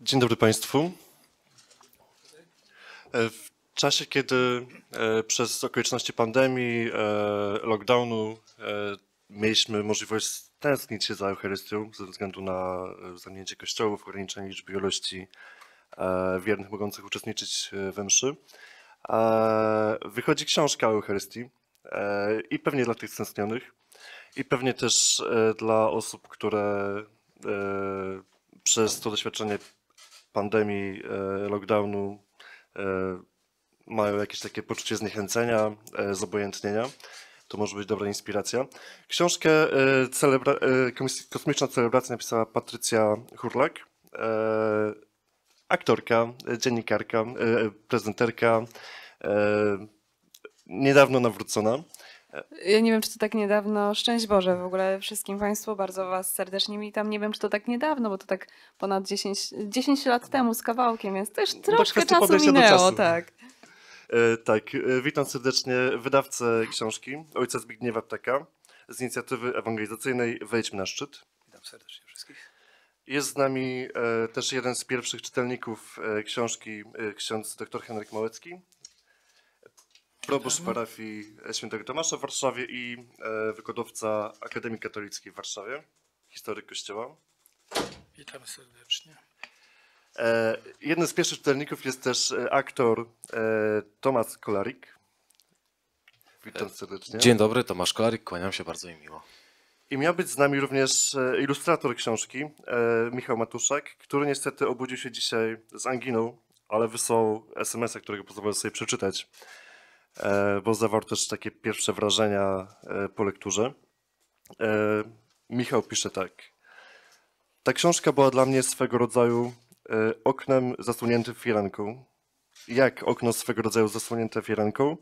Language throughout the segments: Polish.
Dzień dobry Państwu. E, w czasie, kiedy e, przez okoliczności pandemii, e, lockdownu mieliśmy możliwość tęsknić się za Eucharystią ze względu na zamknięcie kościołów, ograniczenie liczby ilości wiernych mogących uczestniczyć we mszy, wychodzi książka o Eucharystii E, i pewnie dla tych stęsknionych i pewnie też e, dla osób, które e, przez to doświadczenie pandemii, lockdownu mają jakieś takie poczucie zniechęcenia, zobojętnienia. To może być dobra inspiracja. Książkę celebra Kosmiczna Celebracja napisała Patrycja Hurlak, aktorka, dziennikarka, prezenterka, niedawno nawrócona. Ja nie wiem, czy to tak niedawno. Szczęść Boże w ogóle wszystkim Państwu. Bardzo Was serdecznie witam. Nie wiem, czy to tak niedawno, bo to tak ponad 10, 10 lat temu z kawałkiem, więc też troszkę czasu minęło. Czasu. Tak. E, tak, e, witam serdecznie wydawcę książki Ojca Zbigniewa Ptaka z inicjatywy ewangelizacyjnej Wejdźmy na szczyt. Witam serdecznie wszystkich. Jest z nami e, też jeden z pierwszych czytelników e, książki, e, ksiądz dr Henryk Małecki. Proboszcz parafii Świętego Tomasza w Warszawie i e, wykładowca Akademii Katolickiej w Warszawie, historyk Kościoła. Witam serdecznie. E, jednym z pierwszych czytelników jest też e, aktor e, Tomasz Kolarik. Witam e, serdecznie. Dzień dobry, Tomasz Kolarik, kłaniam się bardzo i miło. I miał być z nami również e, ilustrator książki, Michał Matuszek, który niestety obudził się dzisiaj z anginą, ale wysłał SMS-a, którego pozwolę sobie przeczytać. E, bo zawarł też takie pierwsze wrażenia e, po lekturze. E, Michał pisze tak. Ta książka była dla mnie swego rodzaju oknem zasłoniętym firanką. Jak okno swego rodzaju zasłonięte firanką?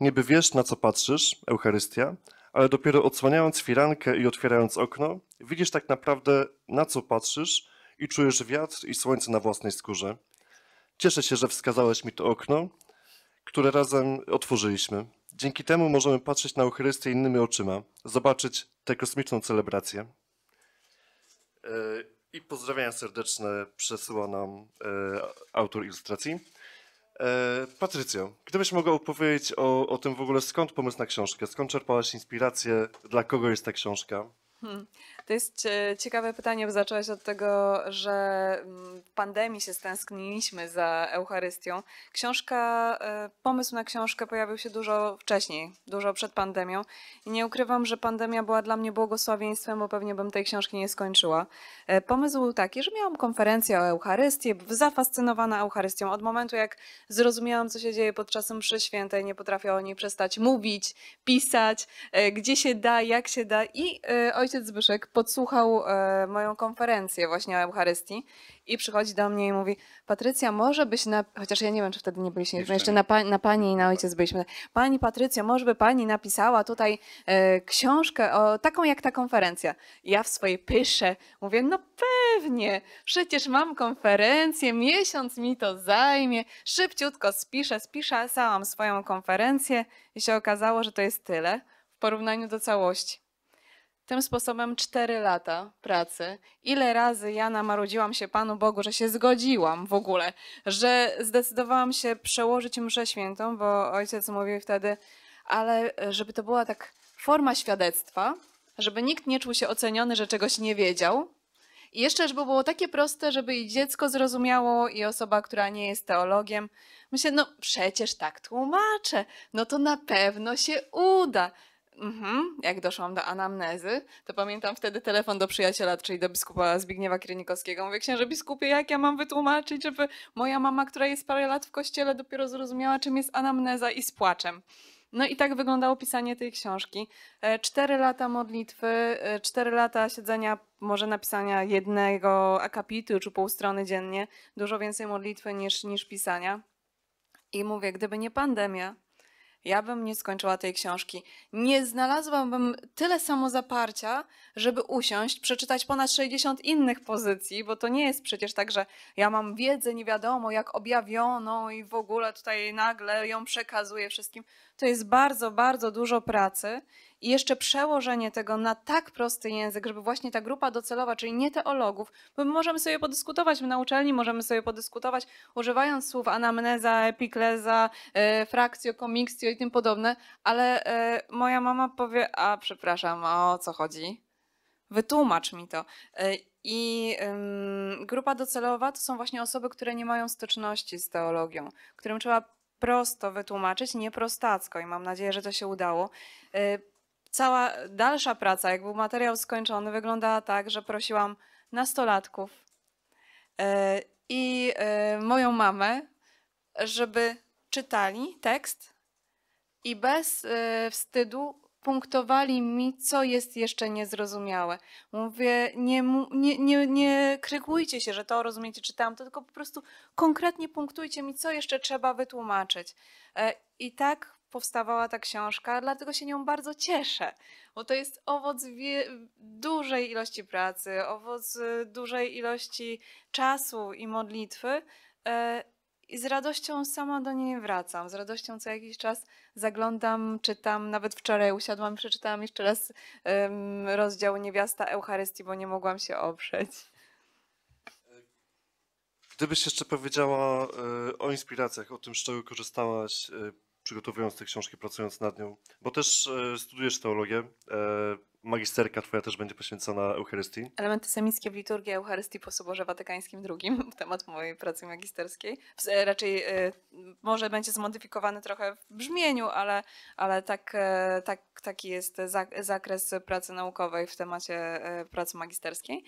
Niby wiesz, na co patrzysz, Eucharystia, ale dopiero odsłaniając firankę i otwierając okno, widzisz tak naprawdę, na co patrzysz i czujesz wiatr i słońce na własnej skórze. Cieszę się, że wskazałeś mi to okno które razem otworzyliśmy. Dzięki temu możemy patrzeć na Eucharystię innymi oczyma, zobaczyć tę kosmiczną celebrację. E, I pozdrawiam serdeczne przesyła nam e, autor ilustracji. E, Patrycjo, gdybyś mogła opowiedzieć o, o tym w ogóle, skąd pomysł na książkę, skąd czerpałaś inspirację, dla kogo jest ta książka? Hmm. To jest e, ciekawe pytanie, bo zacząłeś od tego, że mm, w pandemii się stęskniliśmy za Eucharystią. Książka, e, pomysł na książkę pojawił się dużo wcześniej, dużo przed pandemią. I nie ukrywam, że pandemia była dla mnie błogosławieństwem, bo pewnie bym tej książki nie skończyła. E, pomysł był taki, że miałam konferencję o Eucharystii, zafascynowana Eucharystią. Od momentu, jak zrozumiałam, co się dzieje podczas mszy świętej, nie potrafię o niej przestać mówić, pisać, gdzie się da, jak się da. I ojciec Zbyszek po podsłuchał e, moją konferencję właśnie o Eucharystii i przychodzi do mnie i mówi, Patrycja, może byś, na... chociaż ja nie wiem, czy wtedy nie byliśmy, jeszcze, jeszcze na, pa na pani i na ojciec byliśmy, pani Patrycja, może by pani napisała tutaj e, książkę o taką jak ta konferencja. I ja w swojej pysze mówię, no pewnie, przecież mam konferencję, miesiąc mi to zajmie, szybciutko spiszę, spiszę całą swoją konferencję i się okazało, że to jest tyle w porównaniu do całości. Tym sposobem 4 lata pracy. Ile razy ja namarudziłam się Panu Bogu, że się zgodziłam w ogóle, że zdecydowałam się przełożyć mszę świętą, bo ojciec mówił wtedy, ale żeby to była tak forma świadectwa, żeby nikt nie czuł się oceniony, że czegoś nie wiedział. I jeszcze, żeby było takie proste, żeby i dziecko zrozumiało, i osoba, która nie jest teologiem. Myślę, no przecież tak tłumaczę, no to na pewno się uda. Mhm. Jak doszłam do anamnezy, to pamiętam wtedy telefon do przyjaciela, czyli do biskupa Zbigniewa Krynikowskiego. Mówię, księże biskupie, jak ja mam wytłumaczyć, żeby moja mama, która jest parę lat w kościele, dopiero zrozumiała, czym jest anamneza i z płaczem. No i tak wyglądało pisanie tej książki. E, cztery lata modlitwy, e, cztery lata siedzenia, może napisania jednego akapitu czy pół strony dziennie, dużo więcej modlitwy niż, niż pisania. I mówię, gdyby nie pandemia, ja bym nie skończyła tej książki. Nie znalazłabym tyle samozaparcia, żeby usiąść, przeczytać ponad 60 innych pozycji, bo to nie jest przecież tak, że ja mam wiedzę nie wiadomo jak objawioną i w ogóle tutaj nagle ją przekazuję wszystkim to jest bardzo, bardzo dużo pracy i jeszcze przełożenie tego na tak prosty język, żeby właśnie ta grupa docelowa, czyli nie teologów, bo my możemy sobie podyskutować, my na uczelni możemy sobie podyskutować, używając słów anamneza, epikleza, e, frakcjo, komixtio i tym podobne, ale e, moja mama powie, a przepraszam, a o co chodzi? Wytłumacz mi to. E, i grupa docelowa to są właśnie osoby, które nie mają styczności z teologią, którym trzeba prosto wytłumaczyć, nieprostacko i mam nadzieję, że to się udało. Y, cała dalsza praca, jak był materiał skończony, wyglądała tak, że prosiłam nastolatków y, i y, moją mamę, żeby czytali tekst i bez wstydu punktowali mi, co jest jeszcze niezrozumiałe. Mówię, nie, nie, nie, nie krykujcie się, że to rozumiecie, czytam to, tylko po prostu konkretnie punktujcie mi, co jeszcze trzeba wytłumaczyć. E, I tak powstawała ta książka, dlatego się nią bardzo cieszę, bo to jest owoc dużej ilości pracy, owoc y, dużej ilości czasu i modlitwy e, i z radością sama do niej wracam. Z radością co jakiś czas zaglądam, czytam. Nawet wczoraj usiadłam, przeczytałam jeszcze raz um, rozdział Niewiasta Eucharystii, bo nie mogłam się oprzeć. Gdybyś jeszcze powiedziała e, o inspiracjach, o tym, z czego korzystałaś e, przygotowując tę książkę, pracując nad nią, bo też e, studiujesz teologię, e, magisterka twoja też będzie poświęcona Eucharystii. Elementy semickie w liturgii Eucharystii po Soborze Watykańskim II, temat mojej pracy magisterskiej. E, raczej e, może będzie zmodyfikowany trochę w brzmieniu, ale, ale tak, e, tak, taki jest zakres pracy naukowej w temacie e, pracy magisterskiej.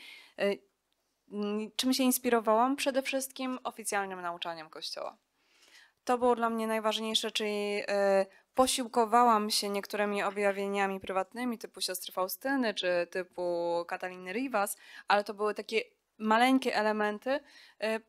Czym się inspirowałam? Przede wszystkim oficjalnym nauczaniem Kościoła to było dla mnie najważniejsze, czyli e, posiłkowałam się niektórymi objawieniami prywatnymi, typu siostry Faustyny czy typu Kataliny Rivas, ale to były takie maleńkie elementy, e,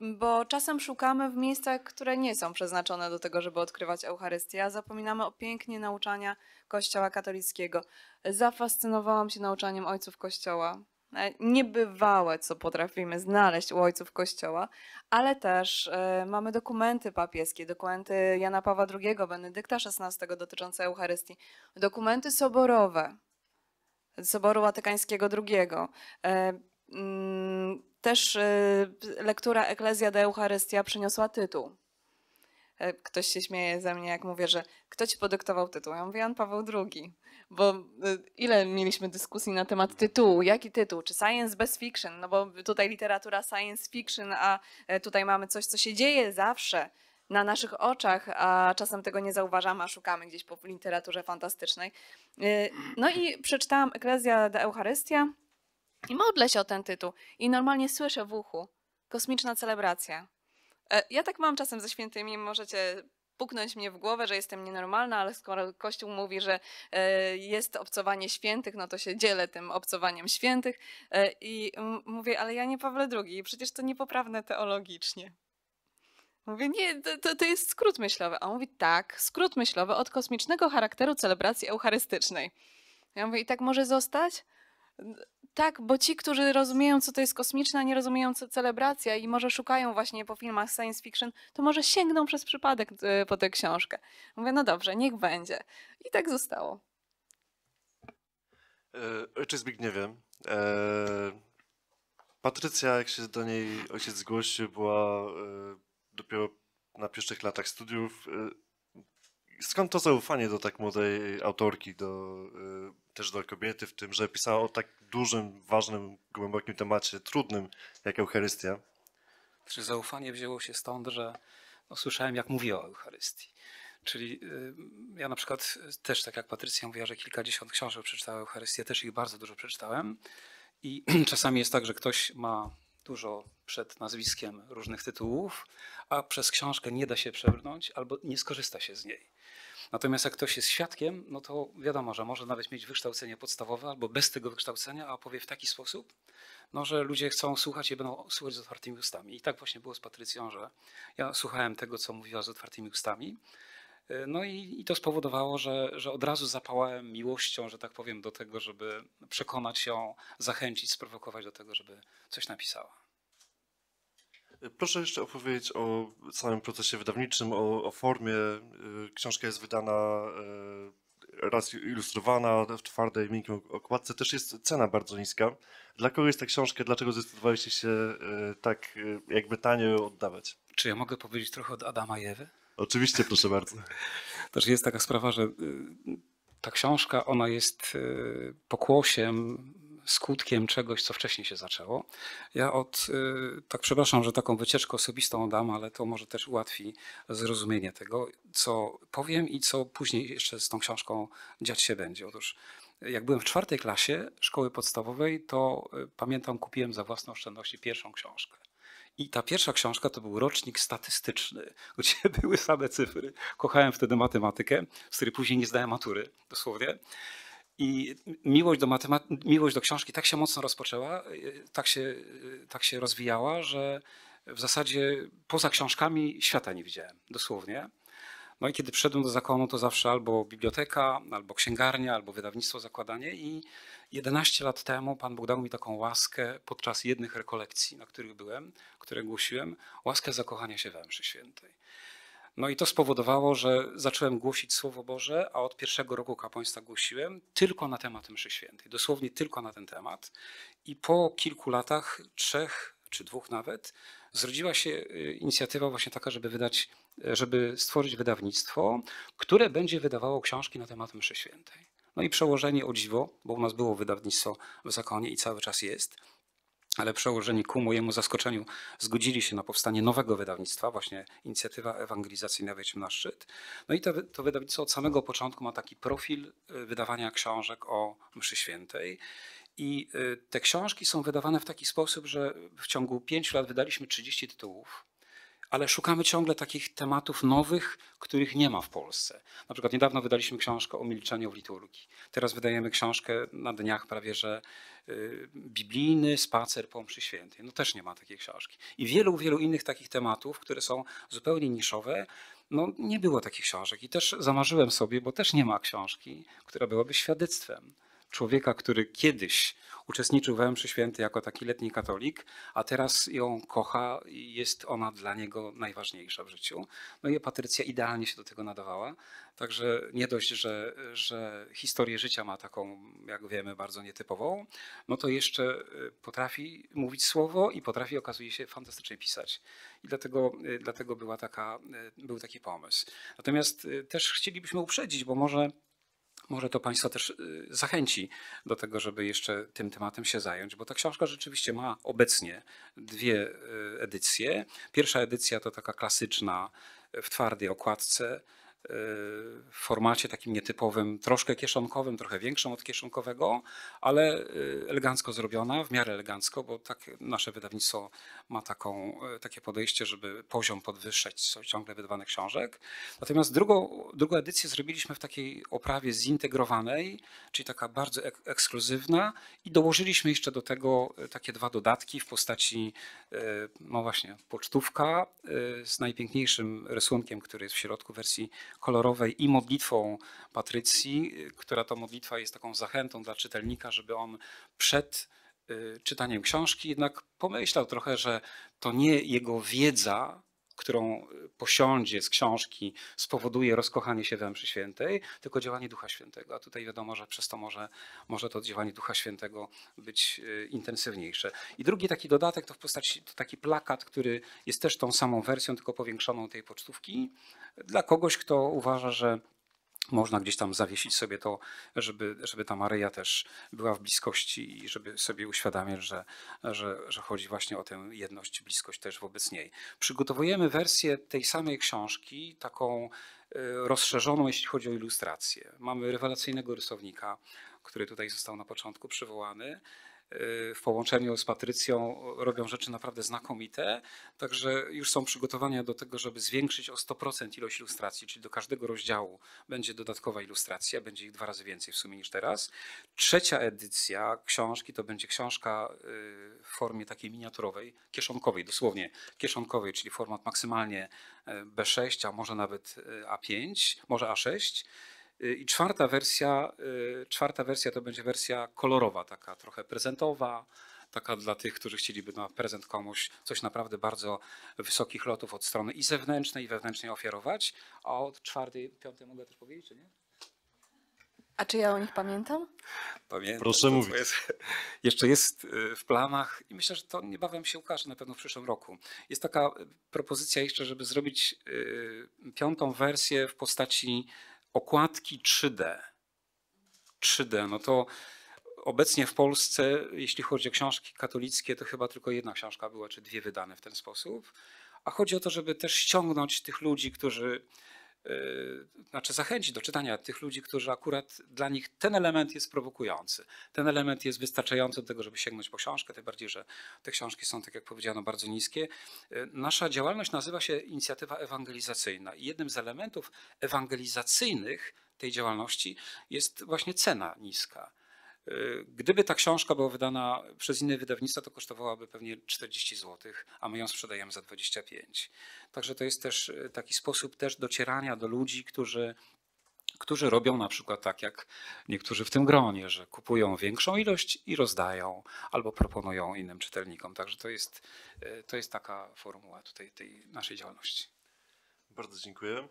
bo czasem szukamy w miejscach, które nie są przeznaczone do tego, żeby odkrywać Eucharystię, a zapominamy o pięknie nauczania Kościoła katolickiego. Zafascynowałam się nauczaniem ojców Kościoła. E, niebywałe, co potrafimy znaleźć u ojców Kościoła, ale też e, mamy dokumenty papieskie, dokumenty Jana Pawła II, Benedykta XVI dotyczące Eucharystii, dokumenty soborowe Soboru Watykańskiego II, e, mm, też lektura Eklezja de Eucharystia przyniosła tytuł E, ktoś się śmieje ze mnie, jak mówię, że kto ci podyktował tytuł? Ja mówię Jan Paweł II, bo e, ile mieliśmy dyskusji na temat tytułu, jaki tytuł, czy science bez fiction, no bo tutaj literatura science fiction, a e, tutaj mamy coś, co się dzieje zawsze na naszych oczach, a czasem tego nie zauważamy, a szukamy gdzieś po literaturze fantastycznej. No i przeczytałam Eklezja de Eucharystia i modlę się o ten tytuł i normalnie słyszę w uchu kosmiczna celebracja. E, ja tak mam czasem ze świętymi, możecie puknąć mnie w głowę, że jestem nienormalna, ale skoro Kościół mówi, że e, jest obcowanie świętych, no to się dzielę tym obcowaniem świętych e, i mówię, ale ja nie Pawle II, przecież to niepoprawne teologicznie. Mówię, nie, to, to jest skrót myślowy. A on mówi, tak, skrót myślowy od kosmicznego charakteru celebracji eucharystycznej. Ja mówię, i tak może zostać? Tak, bo ci, którzy rozumieją, co to jest kosmiczne, a nie rozumieją, co celebracja i może szukają właśnie po filmach science fiction, to może sięgną przez przypadek e, po tę książkę. Mówię, no dobrze, niech będzie. I tak zostało. E, ojciec Zbigniewie, e, Patrycja, jak się do niej ojciec zgłosił, była e, dopiero na pierwszych latach studiów. E, skąd to zaufanie do tak młodej autorki, do e, też dla kobiety, w tym, że pisała o tak dużym, ważnym, głębokim temacie, trudnym jak Eucharystia. Czy zaufanie wzięło się stąd, że no, słyszałem, jak mówi o Eucharystii. Czyli y, ja na przykład y, też, tak jak Patrycja mówiła, że kilkadziesiąt książek przeczytałem Eucharystię, też ich bardzo dużo przeczytałem. I czasami jest tak, że ktoś ma dużo przed nazwiskiem różnych tytułów, a przez książkę nie da się przebrnąć albo nie skorzysta się z niej. Natomiast jak ktoś jest świadkiem, no to wiadomo, że może nawet mieć wykształcenie podstawowe albo bez tego wykształcenia, a powie w taki sposób, no, że ludzie chcą słuchać i będą słuchać z otwartymi ustami. I tak właśnie było z Patrycją, że ja słuchałem tego, co mówiła z otwartymi ustami. No i, i, to spowodowało, że, że od razu zapałałem miłością, że tak powiem, do tego, żeby przekonać ją, zachęcić, sprowokować do tego, żeby coś napisała. Proszę jeszcze opowiedzieć o całym procesie wydawniczym, o, o formie. Y, książka jest wydana y, raz ilustrowana w twardej, miękkiej okładce. Też jest cena bardzo niska. Dla kogo jest ta książka? Dlaczego zdecydowaliście się y, tak jakby tanio oddawać? Czy ja mogę powiedzieć trochę od Adama i Ewy? Oczywiście, proszę bardzo. Też jest taka sprawa, że ta książka, ona jest pokłosiem skutkiem czegoś, co wcześniej się zaczęło. Ja od, y, tak przepraszam, że taką wycieczkę osobistą dam, ale to może też ułatwi zrozumienie tego, co powiem i co później jeszcze z tą książką dziać się będzie. Otóż jak byłem w czwartej klasie szkoły podstawowej, to y, pamiętam, kupiłem za własne oszczędności pierwszą książkę. I ta pierwsza książka to był rocznik statystyczny, gdzie były same cyfry. Kochałem wtedy matematykę, z której później nie zdałem matury, dosłownie. I miłość do, matemat- miłość do książki tak się mocno rozpoczęła, tak się, tak się rozwijała, że w zasadzie poza książkami świata nie widziałem, dosłownie. No i kiedy przyszedłem do zakonu, to zawsze albo biblioteka, albo księgarnia, albo wydawnictwo zakładanie. I 11 lat temu Pan Bóg dał mi taką łaskę podczas jednych rekolekcji, na których byłem, które głosiłem, łaskę zakochania się we mszy świętej. No i to spowodowało, że zacząłem głosić Słowo Boże, a od pierwszego roku kapłaństwa głosiłem tylko na temat mszy świętej, dosłownie tylko na ten temat. I po kilku latach, trzech czy dwóch nawet, zrodziła się y, inicjatywa właśnie taka, żeby wydać, y, żeby stworzyć wydawnictwo, które będzie wydawało książki na temat mszy świętej. No i przełożenie o dziwo, bo u nas było wydawnictwo w zakonie i cały czas jest, ale przełożeni ku mojemu zaskoczeniu zgodzili się na powstanie nowego wydawnictwa, właśnie inicjatywa ewangelizacyjna Wejdźmy na szczyt. No i to, to wydawnictwo od samego początku ma taki profil y, wydawania książek o mszy świętej. I y, te książki są wydawane w taki sposób, że w ciągu pięciu lat wydaliśmy 30 tytułów ale szukamy ciągle takich tematów nowych, których nie ma w Polsce. Na przykład niedawno wydaliśmy książkę o milczeniu w liturgii. Teraz wydajemy książkę na dniach prawie, że y, biblijny spacer po mszy świętej. No też nie ma takiej książki. I wielu, wielu innych takich tematów, które są zupełnie niszowe, no nie było takich książek. I też zamarzyłem sobie, bo też nie ma książki, która byłaby świadectwem człowieka, który kiedyś uczestniczył we mszy święty jako taki letni katolik, a teraz ją kocha i jest ona dla niego najważniejsza w życiu. No i Patrycja idealnie się do tego nadawała, także nie dość, że, że historię życia ma taką, jak wiemy, bardzo nietypową, no to jeszcze y, potrafi mówić słowo i potrafi, okazuje się, fantastycznie pisać. I dlatego, y, dlatego była taka, y, był taki pomysł. Natomiast też chcielibyśmy uprzedzić, bo może może to Państwa też y, zachęci do tego, żeby jeszcze tym tematem się zająć, bo ta książka rzeczywiście ma obecnie dwie y, edycje. Pierwsza edycja to taka klasyczna y, w twardej okładce, w formacie takim nietypowym, troszkę kieszonkowym, trochę większą od kieszonkowego, ale y, elegancko zrobiona, w miarę elegancko, bo tak nasze wydawnictwo ma taką, y, takie podejście, żeby poziom podwyższać ciągle wydawanych książek. Natomiast drugą, drugą edycję zrobiliśmy w takiej oprawie zintegrowanej, czyli taka bardzo ek ekskluzywna i dołożyliśmy jeszcze do tego y, takie dwa dodatki w postaci, no właśnie, pocztówka z najpiękniejszym rysunkiem, który jest w środku wersji kolorowej i modlitwą Patrycji, y, która to modlitwa jest taką zachętą dla czytelnika, żeby on przed y, czytaniem książki jednak pomyślał trochę, że to nie jego wiedza którą y, posiądzie z książki, spowoduje rozkochanie się we mszy świętej, tylko działanie Ducha Świętego. A tutaj wiadomo, że przez to może, może to działanie Ducha Świętego być y, intensywniejsze. I drugi taki dodatek to w postaci to taki plakat, który jest też tą samą wersją, tylko powiększoną tej pocztówki, dla kogoś, kto uważa, że można gdzieś tam zawiesić sobie to, żeby, żeby ta Maryja też była w bliskości i żeby sobie uświadamiać, że, że, że chodzi właśnie o tę jedność, bliskość też wobec niej. Przygotowujemy wersję tej samej książki, taką e, rozszerzoną, jeśli chodzi o ilustrację. Mamy rewelacyjnego rysownika, który tutaj został na początku przywołany w połączeniu z Patrycją robią rzeczy naprawdę znakomite. Także już są przygotowania do tego, żeby zwiększyć o 100% ilość ilustracji, czyli do każdego rozdziału będzie dodatkowa ilustracja, będzie ich dwa razy więcej w sumie niż teraz. Trzecia edycja książki to będzie książka y, w formie takiej miniaturowej, kieszonkowej, dosłownie kieszonkowej, czyli format maksymalnie y, B6, a może nawet y, A5, może A6. Y, I czwarta wersja, y, czwarta wersja to będzie wersja kolorowa, taka trochę prezentowa, taka dla tych, którzy chcieliby na prezent komuś coś naprawdę bardzo wysokich lotów od strony i zewnętrznej, i wewnętrznej ofiarować. A od czwartej, piątej mogę też powiedzieć, czy nie? A czy ja o nich pamiętam? Pamiętam. Proszę mówić. Jest, jeszcze jest y, w planach i myślę, że to niebawem się ukaże, na pewno w przyszłym roku. Jest taka propozycja jeszcze, żeby zrobić piątą wersję w postaci okładki 3D. 3D, no to obecnie w Polsce, jeśli chodzi o książki katolickie, to chyba tylko jedna książka była, czy dwie wydane w ten sposób. A chodzi o to, żeby też ściągnąć tych ludzi, którzy E, znaczy zachęcić do czytania tych ludzi, którzy akurat dla nich ten element jest prowokujący. Ten element jest wystarczający do tego, żeby sięgnąć po książkę, tym bardziej, że te książki są, tak jak powiedziano, bardzo niskie. E, nasza działalność nazywa się Inicjatywa Ewangelizacyjna i jednym z elementów ewangelizacyjnych tej działalności jest właśnie cena niska. Y, gdyby ta książka była wydana przez inne wydawnictwo, to kosztowałaby pewnie 40 zł, a my ją sprzedajemy za 25. Także to jest też y, taki sposób też docierania do ludzi, którzy którzy robią na przykład tak jak niektórzy w tym gronie, że kupują większą ilość i rozdają albo proponują innym czytelnikom. Także to jest, y, to jest taka formuła tutaj tej naszej działalności. Bardzo dziękuję.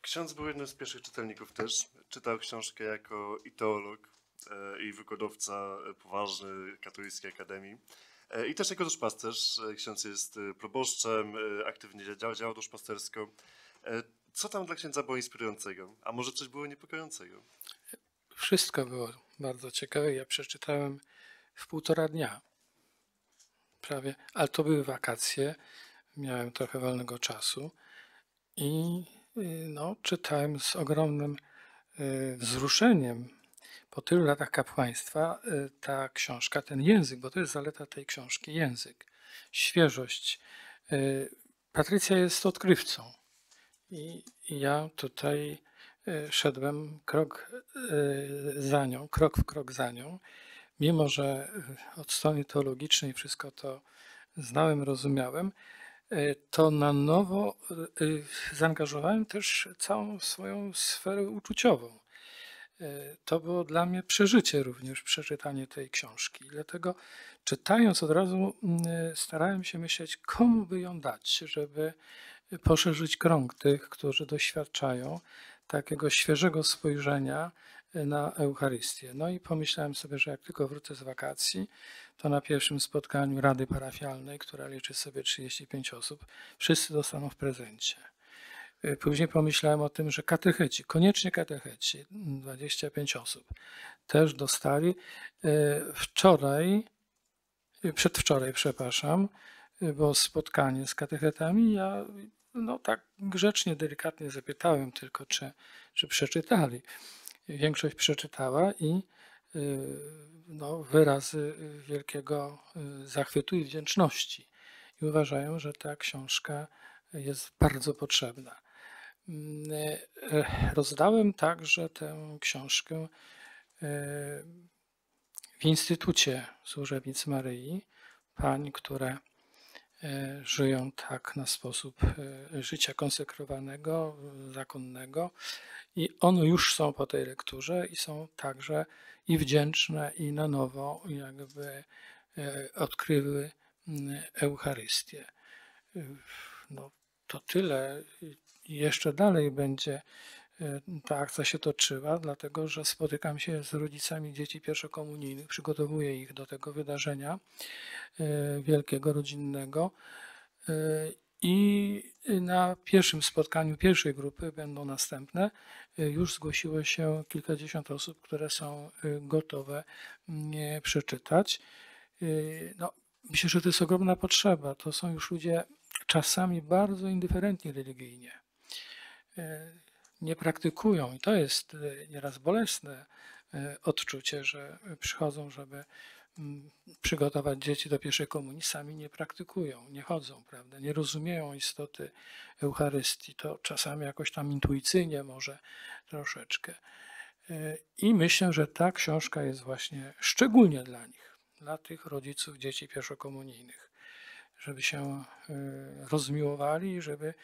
Ksiądz był jednym z pierwszych czytelników też. Czytał książkę jako ideolog E, i wykładowca poważny Katolickiej Akademii. E, I też jako duszpasterz, e, ksiądz jest proboszczem, aktywnie działa, działa duszpastersko. Co tam dla księdza było inspirującego? A może coś było niepokojącego? Wszystko było bardzo ciekawe. Ja przeczytałem w półtora dnia prawie, ale to były wakacje, miałem trochę wolnego czasu i y, no, czytałem z ogromnym y, wzruszeniem po tylu latach kapłaństwa y, ta książka, ten język, bo to jest zaleta tej książki, język, świeżość. Y, Patrycja jest odkrywcą i ja tutaj y, szedłem krok za nią, krok w krok za nią, mimo że od strony teologicznej wszystko to znałem, rozumiałem, to na nowo zaangażowałem też całą swoją sferę uczuciową. E, to było dla mnie przeżycie również, przeczytanie tej książki. Dlatego czytając od razu mm, e, starałem się myśleć, komu by ją dać, żeby poszerzyć krąg tych, którzy doświadczają takiego świeżego spojrzenia e, na Eucharystię. No i pomyślałem sobie, że jak tylko wrócę z wakacji, to na pierwszym spotkaniu Rady Parafialnej, która liczy sobie 35 osób, wszyscy dostaną w prezencie Y, później pomyślałem o tym, że katecheci, koniecznie katecheci, 25 osób, też dostali. Y, wczoraj, y, przedwczoraj, przepraszam, było spotkanie z katechetami. Ja no tak grzecznie, delikatnie zapytałem tylko, czy, czy przeczytali. Większość przeczytała i no, wyrazy wielkiego zachwytu i wdzięczności. I uważają, że ta książka jest bardzo potrzebna. Mm, e, e, rozdałem także tę książkę e, w Instytucie Służebnic Maryi, pań, które żyją tak na sposób życia konsekrowanego, zakonnego i one już są po tej lekturze i są także i wdzięczne i na nowo jakby odkryły mm, Eucharystię. No, to tyle, i jeszcze dalej będzie e, ta akcja się toczyła, dlatego że spotykam się z rodzicami dzieci pierwszokomunijnych, przygotowuję ich do tego wydarzenia e, wielkiego, rodzinnego. E, I na pierwszym spotkaniu pierwszej grupy będą następne. Już zgłosiło się kilkadziesiąt osób, które są gotowe przeczytać. No, myślę, że to jest ogromna potrzeba. To są już ludzie czasami bardzo indyferentni religijnie E, nie praktykują. I to jest e, nieraz bolesne e, odczucie, że przychodzą, żeby mm, przygotować dzieci do pierwszej komunii, sami nie praktykują, nie chodzą, prawda? nie rozumieją istoty Eucharystii. To czasami jakoś tam intuicyjnie może troszeczkę. I myślę, że ta książka jest właśnie szczególnie dla nich, dla tych rodziców dzieci pierwszokomunijnych, żeby się rozmiłowali, żeby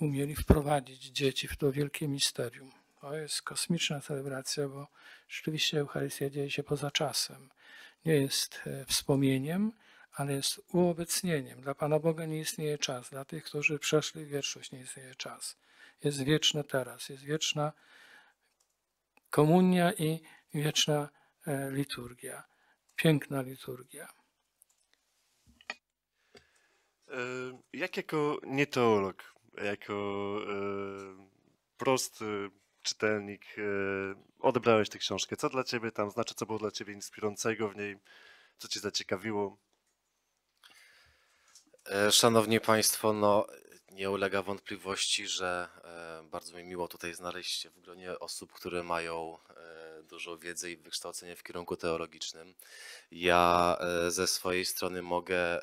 umieli wprowadzić dzieci w to wielkie misterium. To jest kosmiczna celebracja, bo rzeczywiście Eucharystia dzieje się poza czasem. Nie jest e, wspomnieniem, ale jest uobecnieniem. Dla Pana Boga nie istnieje czas, dla tych, którzy przeszli wieczność, nie istnieje czas. Jest wieczne teraz, jest wieczna komunia i wieczna e, liturgia. Piękna liturgia. E, jak jako nieteolog jako e, prosty czytelnik e, odebrałeś tę książkę? Co dla ciebie tam znaczy, co było dla ciebie inspirującego w niej? Co cię zaciekawiło? E, szanowni Państwo, no nie ulega wątpliwości, że bardzo mi miło tutaj znaleźć się w gronie osób, które mają dużo wiedzy i wykształcenie w kierunku teologicznym. Ja ze swojej strony mogę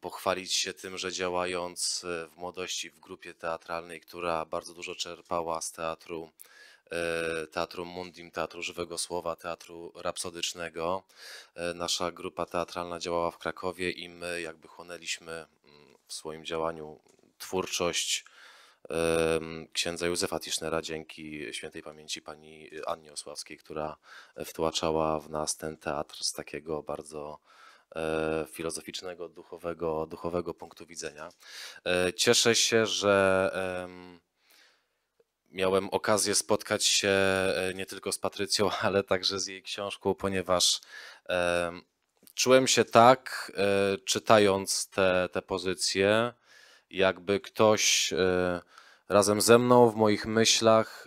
pochwalić się tym, że działając e, w młodości w grupie teatralnej, która bardzo dużo czerpała z teatru, e, teatru Mundim, teatru Żywego Słowa, teatru rapsodycznego, e, nasza grupa teatralna działała w Krakowie i my jakby chłonęliśmy mm, w swoim działaniu twórczość księdza Józefa Tischnera dzięki świętej pamięci pani Annie Osławskiej, która wtłaczała w nas ten teatr z takiego bardzo E, filozoficznego, duchowego, duchowego punktu widzenia. E, cieszę się, że miałem okazję spotkać się e, nie tylko z Patrycją, ale także z jej książką, ponieważ czułem się tak, czytając te, te pozycje, jakby ktoś razem ze mną w moich myślach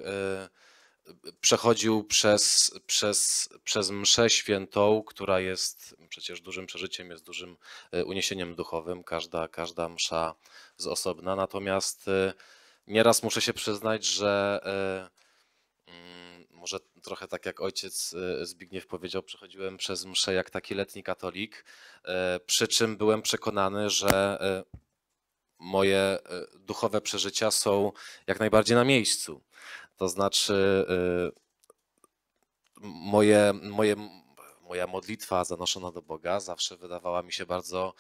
przechodził przez, przez, przez mszę świętą, która jest przecież dużym przeżyciem, jest dużym e, uniesieniem duchowym, każda, każda msza z osobna. Natomiast e, nieraz muszę się przyznać, że e, mm, może trochę tak jak ojciec Zbigniew powiedział, przechodziłem przez mszę jak taki letni katolik, przy czym byłem przekonany, że moje duchowe przeżycia są jak najbardziej na miejscu. To znaczy, y, moje, moje, moja modlitwa zanoszona do Boga zawsze wydawała mi się bardzo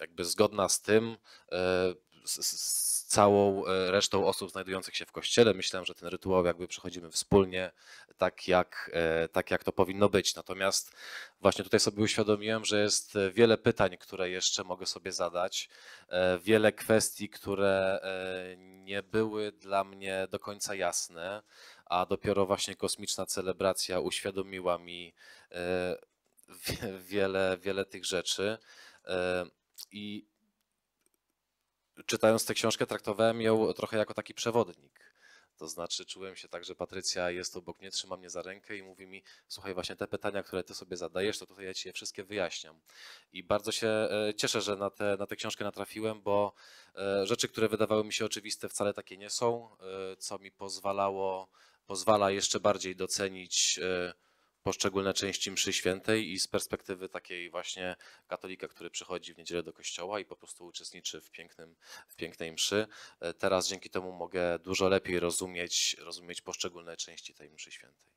jakby zgodna z tym, e, z, z, całą e, resztą osób znajdujących się w kościele. Myślałem, że ten rytuał jakby przechodzimy wspólnie, tak jak, e, tak jak to powinno być. Natomiast właśnie tutaj sobie uświadomiłem, że jest e, wiele pytań, które jeszcze mogę sobie zadać, wiele kwestii, które nie były dla mnie do końca jasne, a dopiero właśnie kosmiczna celebracja uświadomiła mi wiele, wiele tych rzeczy. I czytając tę książkę, traktowałem ją trochę jako taki przewodnik. To znaczy, czułem się tak, że Patrycja jest obok mnie, trzyma mnie za rękę i mówi mi: Słuchaj, właśnie te pytania, które ty sobie zadajesz, to tutaj ja ci je wszystkie wyjaśniam. I bardzo się e, cieszę, że na, te, na tę książkę natrafiłem, bo e, rzeczy, które wydawały mi się oczywiste, wcale takie nie są, e, co mi pozwalało, pozwala jeszcze bardziej docenić poszczególne części mszy świętej i z perspektywy takiej właśnie katolika, który przychodzi w niedzielę do kościoła i po prostu uczestniczy w, pięknym, w pięknej mszy. E, teraz dzięki temu mogę dużo lepiej rozumieć, rozumieć poszczególne części tej mszy świętej.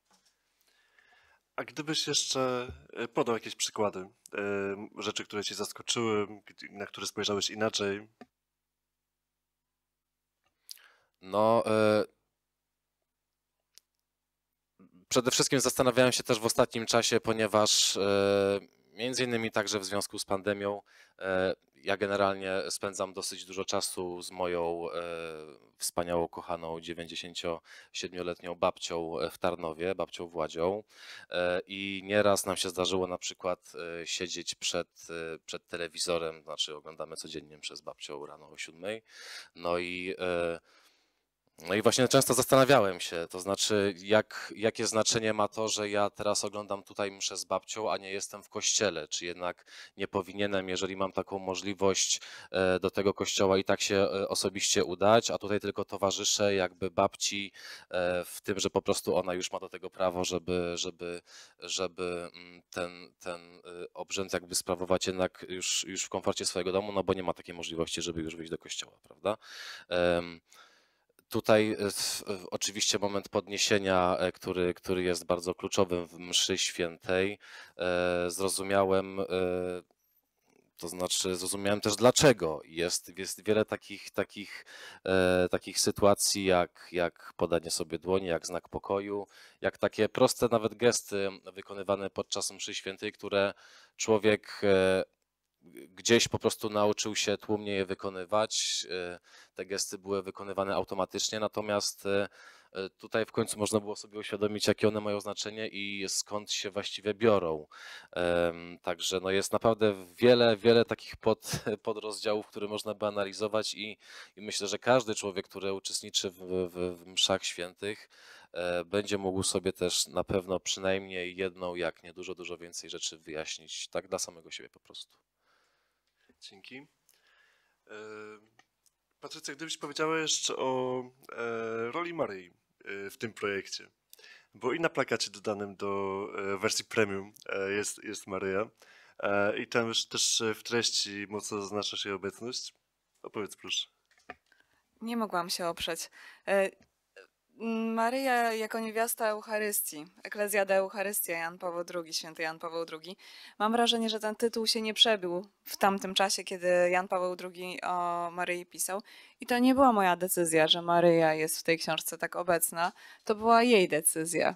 A gdybyś jeszcze e, podał jakieś przykłady e, rzeczy, które cię zaskoczyły, na które spojrzałeś inaczej? No, Przede wszystkim zastanawiałem się też w ostatnim czasie, ponieważ e, między innymi także w związku z pandemią e, ja generalnie spędzam dosyć dużo czasu z moją e, wspaniałą, kochaną 97-letnią babcią w Tarnowie, babcią Władzią. I nieraz nam się zdarzyło na przykład siedzieć przed, przed telewizorem, znaczy oglądamy codziennie przez babcią rano o 7. No i no i właśnie często zastanawiałem się, to znaczy, jak, jakie znaczenie ma to, że ja teraz oglądam tutaj mszę z babcią, a nie jestem w kościele? Czy jednak nie powinienem, jeżeli mam taką możliwość, e, do tego kościoła i tak się e, osobiście udać, a tutaj tylko towarzyszę jakby babci e, w tym, że po prostu ona już ma do tego prawo, żeby, żeby, żeby mm, ten, ten obrzęd jakby sprawować jednak już, już w komforcie swojego domu, no bo nie ma takiej możliwości, żeby już wyjść do kościoła, prawda? Tutaj e, e, oczywiście moment podniesienia, e, który, który jest bardzo kluczowym w mszy świętej. Zrozumiałem to znaczy, zrozumiałem też dlaczego. Jest, jest wiele takich, takich, takich sytuacji, jak, jak podanie sobie dłoni, jak znak pokoju, jak takie proste nawet gesty wykonywane podczas mszy świętej, które człowiek gdzieś po prostu nauczył się tłumnie je wykonywać. E, te gesty były wykonywane automatycznie, natomiast e, e, tutaj w końcu można było sobie uświadomić, jakie one mają znaczenie i skąd się właściwie biorą. Także no jest naprawdę wiele, wiele takich pod, podrozdziałów, które można by analizować i, i myślę, że każdy człowiek, który uczestniczy w, w, w mszach świętych, będzie mógł sobie też na pewno przynajmniej jedną, jak nie dużo, dużo więcej rzeczy wyjaśnić, tak dla samego siebie po prostu. Dzięki. E, Patrycja, gdybyś powiedziała jeszcze o e, roli Maryi e, w tym projekcie, bo i na plakacie dodanym do wersji premium jest, jest Maryja i tam już też w treści mocno zaznacza się obecność. Opowiedz proszę. Nie mogłam się oprzeć. Maryja jako niewiasta Eucharystii, Eklezjada Eucharystia, Jan Paweł II, święty Jan Paweł II. Mam wrażenie, że ten tytuł się nie przebił w tamtym czasie, kiedy Jan Paweł II o Maryi pisał. I to nie była moja decyzja, że Maryja jest w tej książce tak obecna. To była jej decyzja.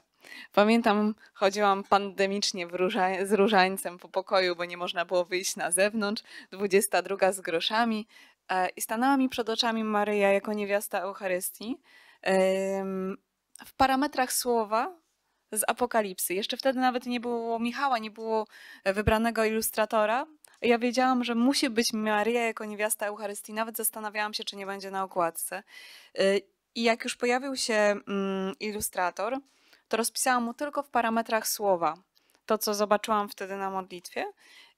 Pamiętam, chodziłam pandemicznie róża z różańcem po pokoju, bo nie można było wyjść na zewnątrz. 22 z groszami. E, I stanęła mi przed oczami Maryja jako niewiasta Eucharystii w parametrach słowa z Apokalipsy. Jeszcze wtedy nawet nie było Michała, nie było e, wybranego ilustratora. Ja wiedziałam, że musi być Maria jako niewiasta Eucharystii. Nawet zastanawiałam się, czy nie będzie na okładce. E, I jak już pojawił się mm, ilustrator, to rozpisałam mu tylko w parametrach słowa to, co zobaczyłam wtedy na modlitwie.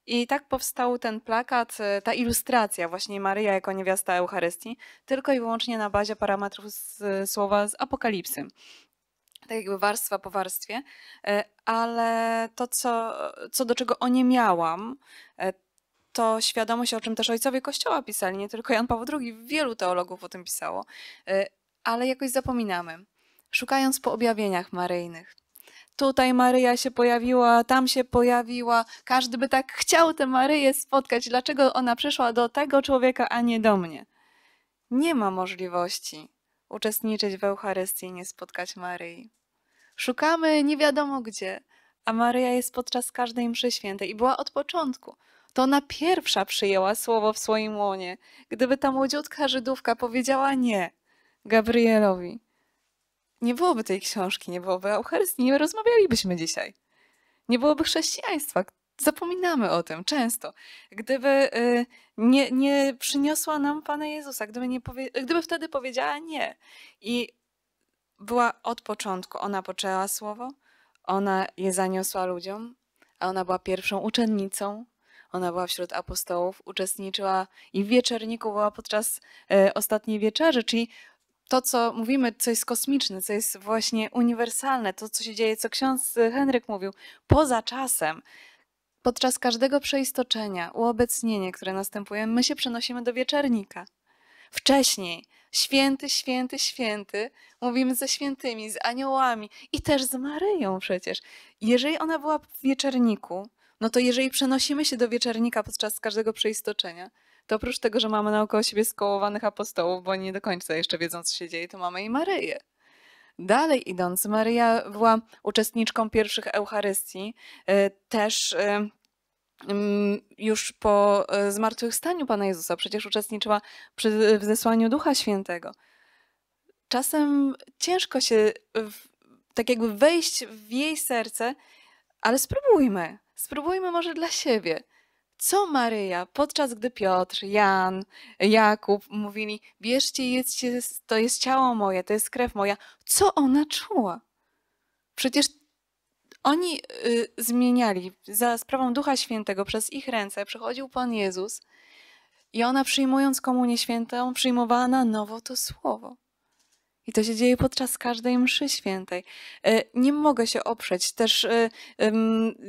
I tak powstał ten plakat, e, ta ilustracja właśnie Maryja jako niewiasta Eucharystii, tylko i wyłącznie na bazie parametrów z, słowa z Apokalipsy. Tak jakby warstwa po warstwie, e, ale to, co, co do czego oniemiałam, e, to świadomość, o czym też ojcowie Kościoła pisali, nie tylko Jan Paweł II, wielu teologów o tym pisało, ale jakoś zapominamy. Szukając po objawieniach maryjnych, tutaj Maryja się pojawiła, tam się pojawiła. Każdy by tak chciał tę Maryję spotkać. Dlaczego ona przyszła do tego człowieka, a nie do mnie? Nie ma możliwości uczestniczyć w Eucharystii i nie spotkać Maryi. Szukamy nie wiadomo gdzie, a Maryja jest podczas każdej mszy świętej i była od początku. To ona pierwsza przyjęła słowo w swoim łonie. Gdyby ta młodziutka Żydówka powiedziała nie Gabrielowi, nie byłoby tej książki, nie byłoby Eucharystii, nie rozmawialibyśmy dzisiaj. Nie byłoby chrześcijaństwa. Zapominamy o tym często. Gdyby y, nie, nie przyniosła nam Pana Jezusa, gdyby, nie powie, gdyby wtedy powiedziała nie. I była od początku. Ona poczęła słowo, ona je zaniosła ludziom, a ona była pierwszą uczennicą. Ona była wśród apostołów, uczestniczyła i w wieczerniku była podczas y, ostatniej wieczerzy, czyli to, co mówimy, co jest kosmiczne, co jest właśnie uniwersalne, to, co się dzieje, co ksiądz y, Henryk mówił, poza czasem, podczas każdego przeistoczenia, uobecnienie, które następuje, my się przenosimy do wieczernika. Wcześniej, święty, święty, święty, mówimy ze świętymi, z aniołami i też z Maryją przecież. Jeżeli ona była w wieczerniku, no to jeżeli przenosimy się do wieczernika podczas każdego przeistoczenia, to oprócz tego, że mamy naokoło siebie skołowanych apostołów, bo nie do końca jeszcze wiedzą, co się dzieje, to mamy i Maryję. Dalej idąc, Maryja była uczestniczką pierwszych Eucharystii, e, też e, mm, już po e, zmartwychwstaniu Pana Jezusa, przecież uczestniczyła w zesłaniu Ducha Świętego. Czasem ciężko się w, tak jakby wejść w jej serce, ale spróbujmy. Spróbujmy może dla siebie co Maryja, podczas gdy Piotr, Jan, Jakub mówili, bierzcie, jedzcie, to jest ciało moje, to jest krew moja, co ona czuła? Przecież oni y, zmieniali za sprawą Ducha Świętego przez ich ręce przychodził Pan Jezus i ona przyjmując komunię świętą przyjmowała na nowo to słowo. I to się dzieje podczas każdej mszy świętej. Y, nie mogę się oprzeć. Też y,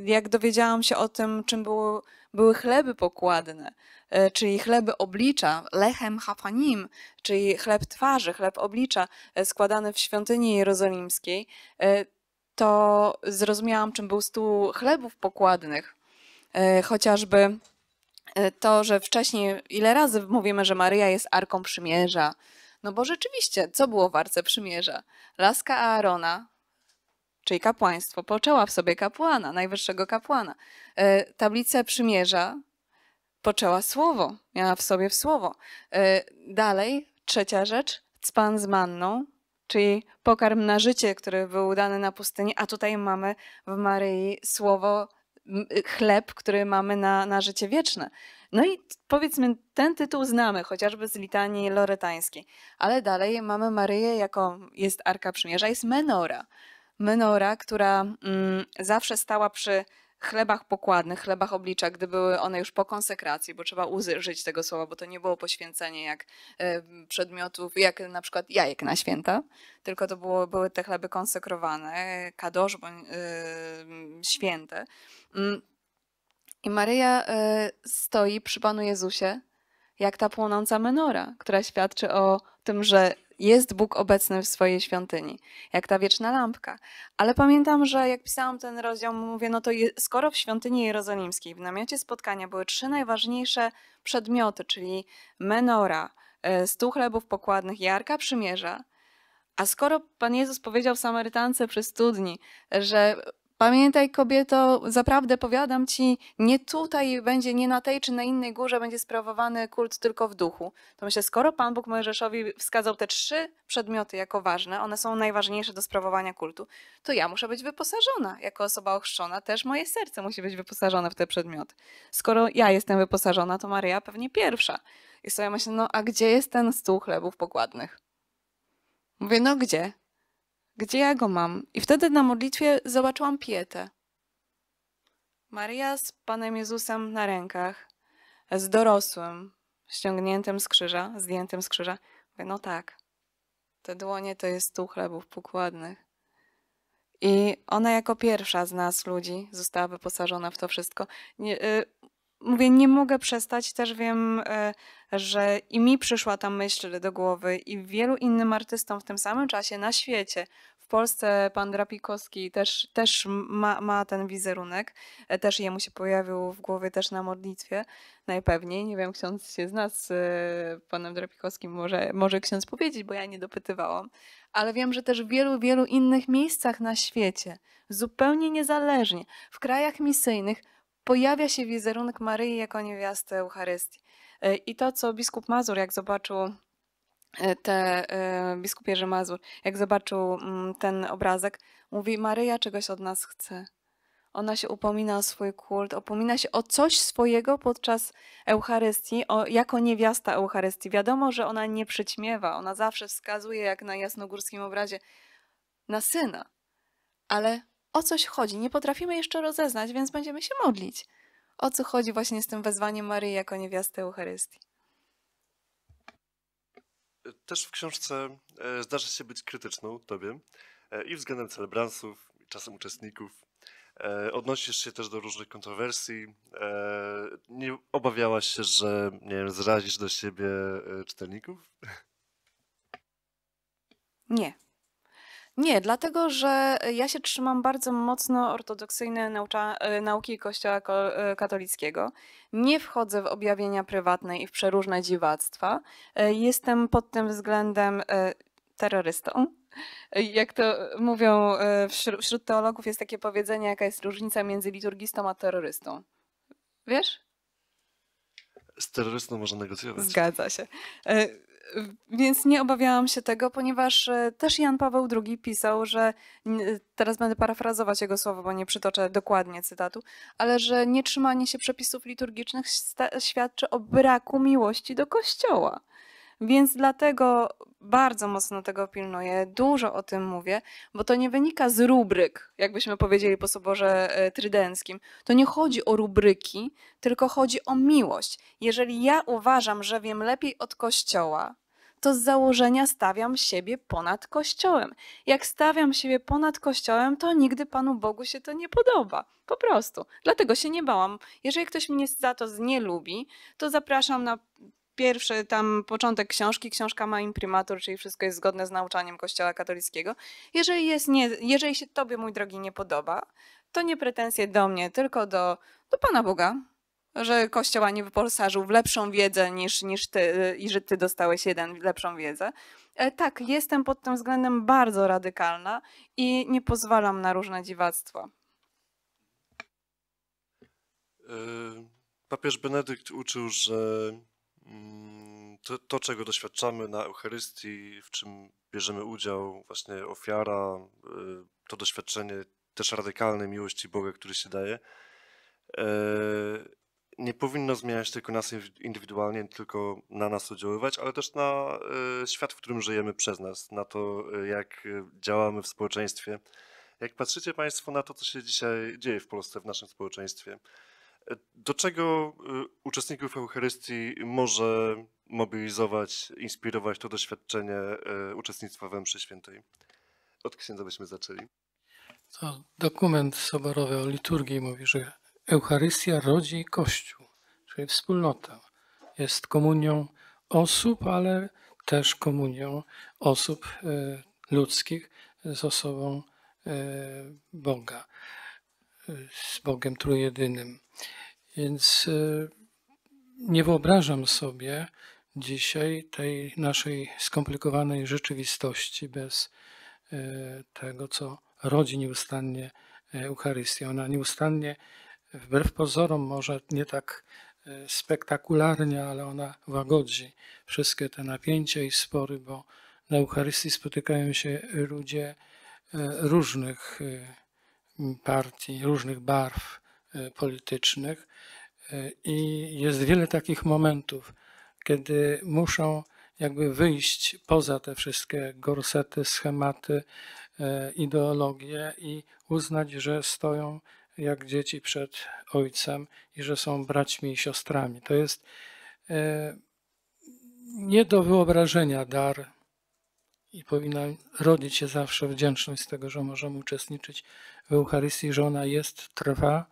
jak dowiedziałam się o tym, czym było były chleby pokładne, e, czyli chleby oblicza, lechem hafanim, czyli chleb twarzy, chleb oblicza e, składany w świątyni jerozolimskiej, e, to zrozumiałam, czym był stół chlebów pokładnych. Chociażby to, że wcześniej, ile razy mówimy, że Maryja jest arką przymierza. No bo rzeczywiście, co było w arce przymierza? Laska Aarona, czyli kapłaństwo, poczęła w sobie kapłana, najwyższego kapłana. E, tablica przymierza poczęła słowo, miała w sobie w słowo. E, dalej, trzecia rzecz, cpan z manną, czyli pokarm na życie, który był dany na pustyni, a tutaj mamy w Maryi słowo chleb, który mamy na, na życie wieczne. No i powiedzmy, ten tytuł znamy, chociażby z litanii loretańskiej, ale dalej mamy Maryję, jako jest Arka Przymierza, jest Menora, menora, która mm, zawsze stała przy chlebach pokładnych, chlebach oblicza, gdy były one już po konsekracji, bo trzeba użyć tego słowa, bo to nie było poświęcenie jak e, przedmiotów, jak na przykład jajek na święta, tylko to było, były te chleby konsekrowane, kadosz bądź e, święte. Mm. I Maryja e, stoi przy Panu Jezusie, jak ta płonąca menora, która świadczy o tym, że jest Bóg obecny w swojej świątyni, jak ta wieczna lampka. Ale pamiętam, że jak pisałam ten rozdział, mówię, no to je, skoro w świątyni jerozolimskiej, w namiocie spotkania były trzy najważniejsze przedmioty, czyli menora, e, stu chlebów pokładnych i Arka Przymierza, a skoro Pan Jezus powiedział Samarytance przy studni, że Pamiętaj, kobieto, zaprawdę powiadam ci, nie tutaj będzie, nie na tej czy na innej górze będzie sprawowany kult, tylko w duchu. To myślę, skoro Pan Bóg Mojżeszowi wskazał te trzy przedmioty jako ważne, one są najważniejsze do sprawowania kultu, to ja muszę być wyposażona. Jako osoba ochrzczona też moje serce musi być wyposażone w te przedmioty. Skoro ja jestem wyposażona, to Maryja pewnie pierwsza. I sobie myślę, no a gdzie jest ten stół chlebów pokładnych? Mówię, no gdzie? gdzie ja go mam. I wtedy na modlitwie zobaczyłam Pietę. Maria z Panem Jezusem na rękach, z dorosłym, ściągniętym z krzyża, zdjętym z krzyża. Mówię, no tak, te dłonie to jest tu chlebów pokładnych. I ona jako pierwsza z nas ludzi została wyposażona w to wszystko. Nie, y mówię, nie mogę przestać. Też wiem, e, że i mi przyszła ta myśl do głowy i wielu innym artystom w tym samym czasie na świecie. W Polsce pan Drapikowski też, też ma, ma ten wizerunek. E, też jemu się pojawił w głowie też na modlitwie. Najpewniej. Nie wiem, ksiądz się zna z e, panem Drapikowskim. Może, może ksiądz powiedzieć, bo ja nie dopytywałam. Ale wiem, że też w wielu, wielu innych miejscach na świecie, zupełnie niezależnie, w krajach misyjnych, pojawia się wizerunek Maryi jako niewiasty Eucharystii. E, I to, co biskup Mazur, jak zobaczył e, te, e, biskup Jerzy Mazur, jak zobaczył mm, ten obrazek, mówi: Maryja czegoś od nas chce. Ona się upomina o swój kult, upomina się o coś swojego podczas Eucharystii, o, jako niewiasta Eucharystii. Wiadomo, że ona nie przyćmiewa, ona zawsze wskazuje, jak na jasnogórskim obrazie, na syna, ale o coś chodzi. Nie potrafimy jeszcze rozeznać, więc będziemy się modlić. O co chodzi właśnie z tym wezwaniem Maryi jako niewiasty Eucharystii? Też w książce e, zdarza się być krytyczną, tobie, e, i względem celebransów, i czasem uczestników. E, odnosisz się też do różnych kontrowersji. Nie obawiałaś się, że nie wiem, zrazisz do siebie czytelników? Nie, nie, dlatego że e, ja się trzymam bardzo mocno ortodoksyjnej naucza, e, nauki Kościoła e, katolickiego. Nie wchodzę w objawienia prywatne i w przeróżne dziwactwa. Jestem pod tym względem terrorystą. Jak to mówią wśród teologów, jest takie powiedzenie, jaka jest różnica między liturgistą a terrorystą. Wiesz? Z terrorystą można negocjować. Zgadza się więc nie obawiałam się tego, ponieważ e, też Jan Paweł II pisał, że e, teraz będę parafrazować jego słowo, bo nie przytoczę dokładnie cytatu, ale że nietrzymanie się przepisów liturgicznych świadczy o braku miłości do Kościoła. Więc dlatego bardzo mocno tego pilnuję, dużo o tym mówię, bo to nie wynika z rubryk, jakbyśmy powiedzieli po Soborze e, Trydenckim. To nie chodzi o rubryki, tylko chodzi o miłość. Jeżeli ja uważam, że wiem lepiej od Kościoła, to z założenia stawiam siebie ponad Kościołem. Jak stawiam siebie ponad Kościołem, to nigdy Panu Bogu się to nie podoba. Po prostu. Dlatego się nie bałam. Jeżeli ktoś mnie za to nie lubi, to zapraszam na pierwszy tam początek książki, książka ma imprimatur, czyli wszystko jest zgodne z nauczaniem Kościoła katolickiego. Jeżeli, jest nie, jeżeli się tobie, mój drogi, nie podoba, to nie pretensje do mnie, tylko do, do Pana Boga, że Kościoła nie wyposażył w lepszą wiedzę niż, niż ty i że ty dostałeś jeden lepszą wiedzę. E, tak, jestem pod tym względem bardzo radykalna i nie pozwalam na różne dziwactwa. E, papież Benedykt uczył, że Mm, to, to, czego doświadczamy na Eucharystii, w czym bierzemy udział, właśnie ofiara, y, to doświadczenie też radykalnej miłości Boga, który się daje, e, nie powinno zmieniać tylko nas indywidualnie, tylko na nas oddziaływać, ale też na e, świat, w którym żyjemy przez nas, na to, e, jak działamy w społeczeństwie. Jak patrzycie Państwo na to, co się dzisiaj dzieje w Polsce, w naszym społeczeństwie, do czego y, uczestników Eucharystii może mobilizować, inspirować to doświadczenie y, uczestnictwa w mszy świętej? Od księdza byśmy zaczęli. To dokument soborowy o liturgii mówi, że Eucharystia rodzi Kościół, czyli wspólnota. Jest komunią osób, ale też komunią osób y, ludzkich z osobą Boga z Bogiem Trójjedynym. Więc e, nie wyobrażam sobie dzisiaj tej naszej skomplikowanej rzeczywistości bez e, tego, co rodzi nieustannie e, Eucharystię. Ona nieustannie, wbrew pozorom, może nie tak spektakularnie, ale ona łagodzi wszystkie te napięcia i spory, bo na Eucharystii spotykają się ludzie różnych partii, różnych barw e, politycznych e, i jest wiele takich momentów, kiedy muszą jakby wyjść poza te wszystkie gorsety, schematy, e, ideologie i uznać, że stoją jak dzieci przed ojcem i że są braćmi i siostrami. To jest nie do wyobrażenia dar i powinna rodzić się zawsze wdzięczność z tego, że możemy uczestniczyć w Eucharystii, że ona jest, trwa,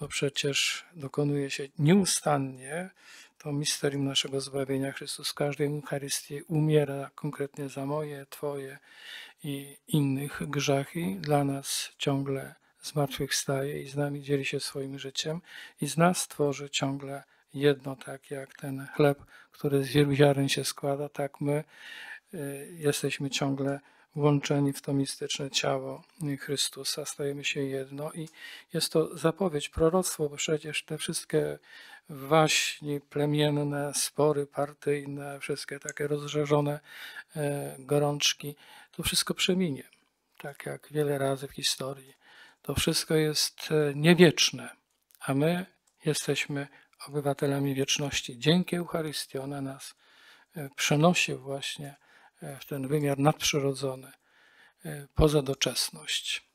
bo przecież dokonuje się nieustannie to misterium naszego zbawienia. Chrystus w każdej Eucharystii umiera konkretnie za moje, Twoje i innych grzechy. Dla nas ciągle zmartwychwstaje i z nami dzieli się swoim życiem i z nas tworzy ciągle jedno, tak jak ten chleb, który z wielu ziaren się składa, tak my y, jesteśmy ciągle włączeni w to mistyczne ciało Chrystusa, stajemy się jedno i jest to zapowiedź, proroctwo, bo przecież te wszystkie waśni plemienne, spory partyjne, wszystkie takie rozżarzone e, gorączki, to wszystko przeminie, tak jak wiele razy w historii. To wszystko jest e, niewieczne, a my jesteśmy obywatelami wieczności. Dzięki Eucharystii ona nas e, przenosi właśnie w ten wymiar nadprzyrodzony, e, poza doczesność.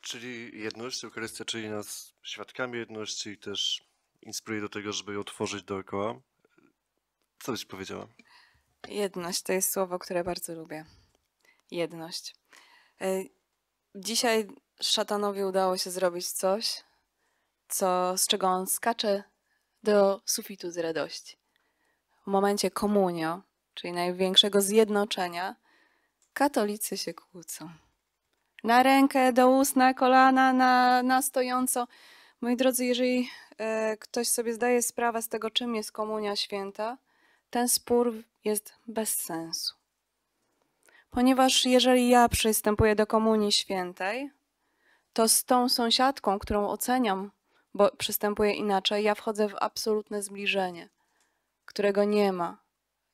Czyli jedność, Eucharystia czyli nas świadkami jedności i też inspiruje do tego, żeby ją tworzyć dookoła. Co byś powiedziała? Jedność to jest słowo, które bardzo lubię. Jedność. E, dzisiaj szatanowi udało się zrobić coś, co, z czego on skacze do sufitu z radości w momencie komunio, czyli największego zjednoczenia, katolicy się kłócą. Na rękę, do ust, na kolana, na, na stojąco. Moi drodzy, jeżeli e, ktoś sobie zdaje sprawę z tego, czym jest komunia święta, ten spór jest bez sensu. Ponieważ jeżeli ja przystępuję do komunii świętej, to z tą sąsiadką, którą oceniam, bo przystępuję inaczej, ja wchodzę w absolutne zbliżenie którego nie ma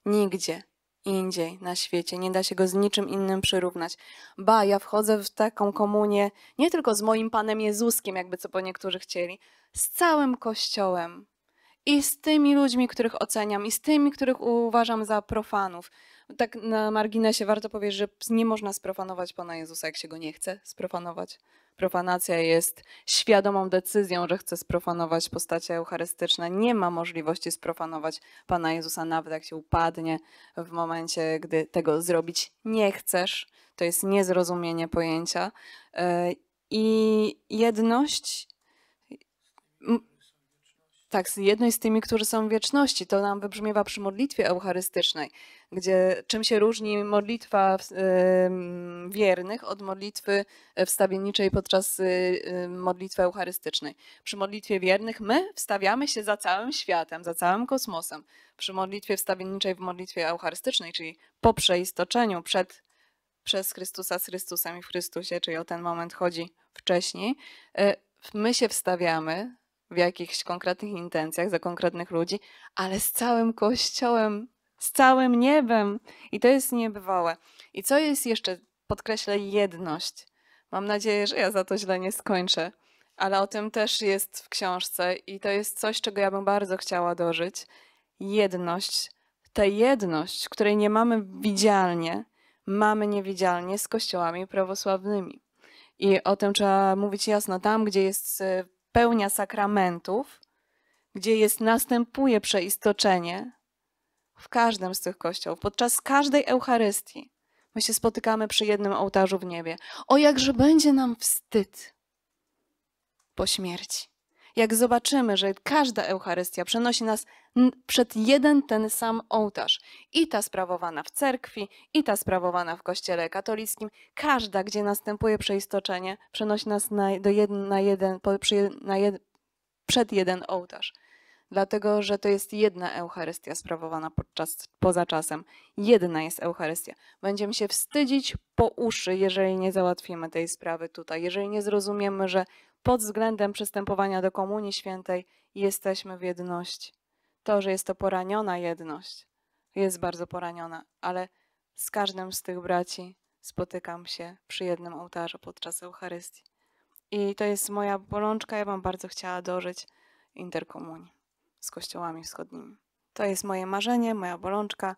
nigdzie indziej na świecie. Nie da się go z niczym innym przyrównać. Ba, ja wchodzę w taką komunię nie tylko z moim Panem Jezuskiem, jakby co po niektórzy chcieli, z całym Kościołem i z tymi ludźmi, których oceniam, i z tymi, których uważam za profanów. Tak na marginesie warto powiedzieć, że nie można sprofanować Pana Jezusa, jak się go nie chce sprofanować. Profanacja jest świadomą decyzją, że chce sprofanować postacie eucharystyczne. Nie ma możliwości sprofanować Pana Jezusa, nawet jak się upadnie w momencie, gdy tego zrobić nie chcesz. To jest niezrozumienie pojęcia. E, I jedność tak, z jednej z tymi, którzy są w wieczności. To nam wybrzmiewa przy modlitwie eucharystycznej, gdzie czym się różni modlitwa wiernych od modlitwy e, wstawienniczej podczas y, y, modlitwy eucharystycznej. Przy modlitwie wiernych my wstawiamy się za całym światem, za całym kosmosem. Przy modlitwie wstawienniczej w modlitwie eucharystycznej, czyli po przeistoczeniu, przed przez Chrystusa z Chrystusem i w Chrystusie, czyli o ten moment chodzi wcześniej, e, my się wstawiamy w jakichś konkretnych intencjach, za konkretnych ludzi, ale z całym kościołem, z całym niebem. I to jest niebywałe. I co jest jeszcze? Podkreślę jedność. Mam nadzieję, że ja za to źle nie skończę, ale o tym też jest w książce i to jest coś, czego ja bym bardzo chciała dożyć. Jedność. Ta jedność, której nie mamy widzialnie, mamy niewidzialnie z kościołami prawosławnymi. I o tym trzeba mówić jasno tam, gdzie jest y, pełnia sakramentów, gdzie jest, następuje przeistoczenie w każdym z tych kościołów, podczas każdej Eucharystii. My się spotykamy przy jednym ołtarzu w niebie. O jakże będzie nam wstyd po śmierci jak zobaczymy, że każda Eucharystia przenosi nas przed jeden ten sam ołtarz, i ta sprawowana w cerkwi, i ta sprawowana w kościele katolickim, każda, gdzie następuje przeistoczenie, przenosi nas na, do jeden, na jeden, po, przy, na jed, przed jeden ołtarz dlatego że to jest jedna Eucharystia sprawowana podczas, poza czasem. Jedna jest Eucharystia. Będziemy się wstydzić po uszy, jeżeli nie załatwimy tej sprawy tutaj, jeżeli nie zrozumiemy, że pod względem przystępowania do Komunii Świętej jesteśmy w jedności. To, że jest to poraniona jedność, jest bardzo poraniona, ale z każdym z tych braci spotykam się przy jednym ołtarzu podczas Eucharystii. I to jest moja bolączka. Ja bym bardzo chciała dożyć interkomunii z kościołami wschodnimi. To jest moje marzenie, moja bolączka.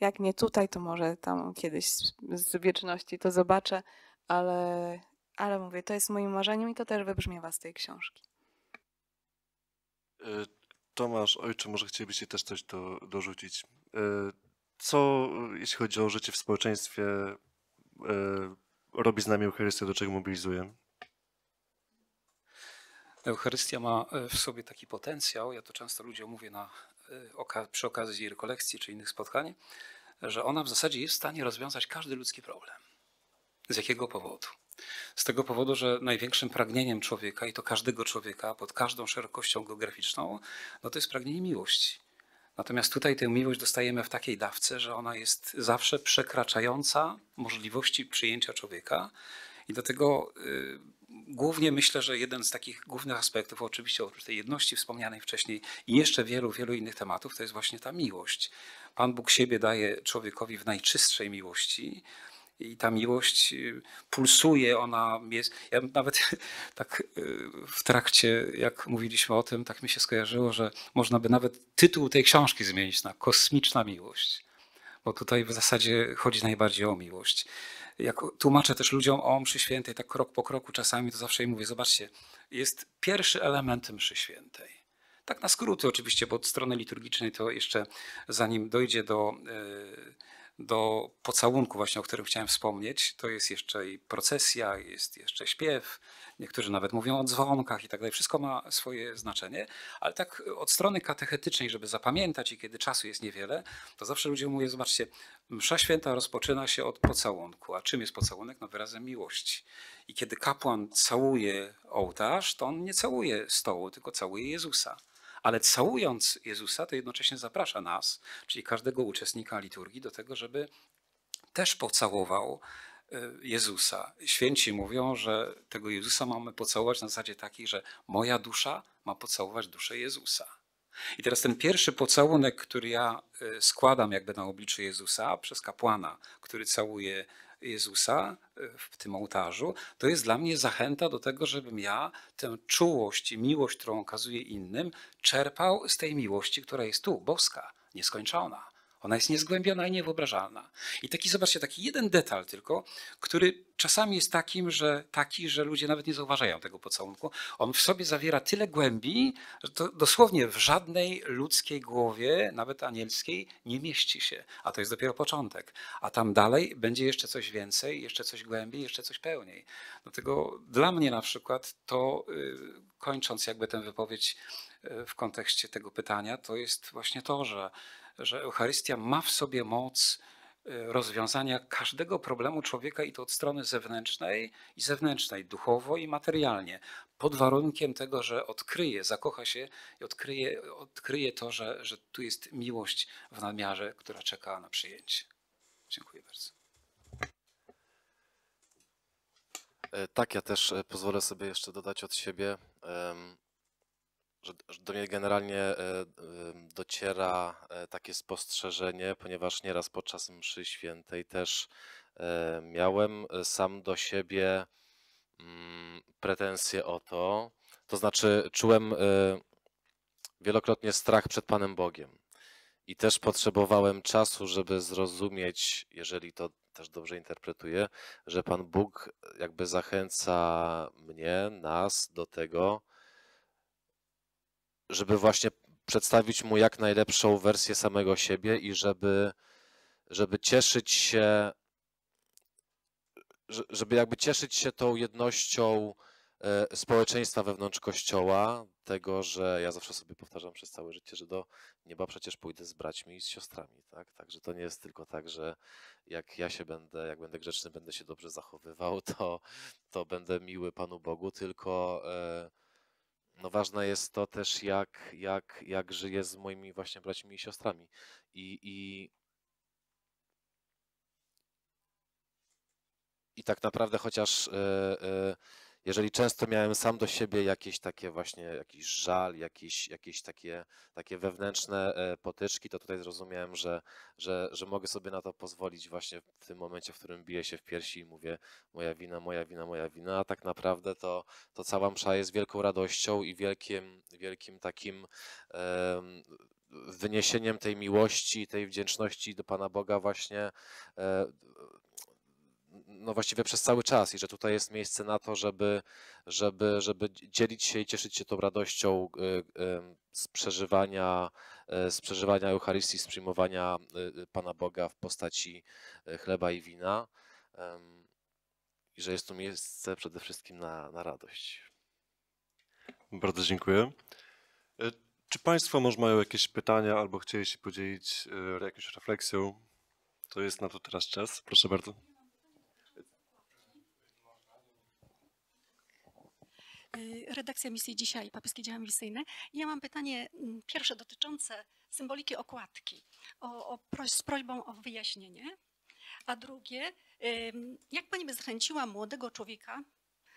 Jak nie tutaj, to może tam kiedyś z wieczności to zobaczę, ale ale mówię, to jest moim marzeniem i to też wybrzmiewa z tej książki. E, Tomasz, ojcze, może chcielibyście też coś do, dorzucić. E, co, jeśli chodzi o życie w społeczeństwie, e, robi z nami Eucharystia, do czego mobilizuje? Eucharystia ma w sobie taki potencjał, ja to często ludziom mówię na, przy okazji rekolekcji czy innych spotkań, że ona w zasadzie jest w stanie rozwiązać każdy ludzki problem. Z jakiego powodu? Z tego powodu, że największym pragnieniem człowieka, i to każdego człowieka, pod każdą szerokością geograficzną, no to jest pragnienie miłości. Natomiast tutaj tę miłość dostajemy w takiej dawce, że ona jest zawsze przekraczająca możliwości przyjęcia człowieka. I dlatego yy, głównie myślę, że jeden z takich głównych aspektów, oczywiście oprócz tej jedności wspomnianej wcześniej i jeszcze wielu, wielu innych tematów, to jest właśnie ta miłość. Pan Bóg siebie daje człowiekowi w najczystszej miłości, i ta miłość y, pulsuje, ona jest. Ja nawet tak y, w trakcie, jak mówiliśmy o tym, tak mi się skojarzyło, że można by nawet tytuł tej książki zmienić na Kosmiczna Miłość, bo tutaj w zasadzie chodzi najbardziej o miłość. Jak tłumaczę też ludziom o mszy świętej, tak krok po kroku czasami, to zawsze im mówię, zobaczcie, jest pierwszy element mszy świętej. Tak na skróty oczywiście, bo od strony liturgicznej to jeszcze zanim dojdzie do... Yy, do pocałunku właśnie, o którym chciałem wspomnieć, to jest jeszcze i procesja, jest jeszcze śpiew, niektórzy nawet mówią o dzwonkach i tak dalej. Wszystko ma swoje znaczenie, ale tak od strony katechetycznej, żeby zapamiętać i kiedy czasu jest niewiele, to zawsze ludzie mówią, zobaczcie, msza święta rozpoczyna się od pocałunku. A czym jest pocałunek? No wyrazem miłości. I kiedy kapłan całuje ołtarz, to on nie całuje stołu, tylko całuje Jezusa ale całując Jezusa, to jednocześnie zaprasza nas, czyli każdego uczestnika liturgii, do tego, żeby też pocałował e, Jezusa. Święci mówią, że tego Jezusa mamy pocałować na zasadzie takiej, że moja dusza ma pocałować duszę Jezusa. I teraz ten pierwszy pocałunek, który ja e, składam jakby na oblicze Jezusa przez kapłana, który całuje Jezusa e, w tym ołtarzu, to jest dla mnie zachęta do tego, żebym ja tę czułość i miłość, którą okazuję innym, czerpał z tej miłości, która jest tu, boska, nieskończona. Ona jest niezgłębiona i niewyobrażalna. I taki, zobaczcie, taki jeden detal tylko, który czasami jest takim, że taki, że ludzie nawet nie zauważają tego pocałunku. On w sobie zawiera tyle głębi, że to dosłownie w żadnej ludzkiej głowie, nawet anielskiej, nie mieści się. A to jest dopiero początek. A tam dalej będzie jeszcze coś więcej, jeszcze coś głębiej, jeszcze coś pełniej. Dlatego dla mnie na przykład to, y, kończąc jakby tę wypowiedź y, w kontekście tego pytania, to jest właśnie to, że że Eucharystia ma w sobie moc y, rozwiązania każdego problemu człowieka i to od strony zewnętrznej i zewnętrznej, duchowo i materialnie, pod warunkiem tego, że odkryje, zakocha się i odkryje, odkryje to, że, że tu jest miłość w nadmiarze, która czeka na przyjęcie. Dziękuję bardzo. E, tak, ja też e, pozwolę sobie jeszcze dodać od siebie że, do mnie generalnie e, dociera e, takie spostrzeżenie, ponieważ nieraz podczas mszy świętej też e, miałem sam do siebie mm, pretensje o to, to znaczy czułem wielokrotnie strach przed Panem Bogiem. I też potrzebowałem czasu, żeby zrozumieć, jeżeli to też dobrze interpretuję, że Pan Bóg jakby zachęca mnie, nas do tego, żeby właśnie przedstawić mu jak najlepszą wersję samego siebie i żeby, żeby cieszyć się, żeby jakby cieszyć się tą jednością e, społeczeństwa wewnątrz kościoła, tego, że ja zawsze sobie powtarzam przez całe życie, że do nieba przecież pójdę z braćmi i z siostrami, tak? Także to nie jest tylko tak, że jak ja się będę, jak będę grzeczny, będę się dobrze zachowywał, to, to będę miły Panu Bogu, tylko e, no ważne jest to też, jak, jak, jak żyję z moimi właśnie braćmi i siostrami. I, i, i tak naprawdę chociaż. Yy, yy, jeżeli często miałem sam do siebie jakieś takie właśnie, jakiś żal, jakieś, jakieś takie, takie wewnętrzne e, potyczki, to tutaj zrozumiałem, że, że, że mogę sobie na to pozwolić właśnie w tym momencie, w którym biję się w piersi i mówię moja wina, moja wina, moja wina, a tak naprawdę to, to cała msza jest wielką radością i wielkim, wielkim takim um, wyniesieniem tej miłości, tej wdzięczności do Pana Boga właśnie um, no właściwie przez cały czas i że tutaj jest miejsce na to, żeby, żeby, żeby dzielić się i cieszyć się tą radością y, z przeżywania, y, z przeżywania Eucharystii, z przyjmowania y, Pana Boga w postaci chleba i wina i że jest tu miejsce przede wszystkim na, na radość. Bardzo dziękuję. Czy Państwo może mają jakieś pytania albo chcieli się podzielić jakąś refleksją? To jest na to teraz czas. Proszę bardzo. redakcja misji dzisiaj, Papieskie działania Misyjne. ja mam pytanie mm, pierwsze dotyczące symboliki okładki o, o proś, z prośbą o wyjaśnienie. A drugie, jak pani by zachęciła młodego człowieka,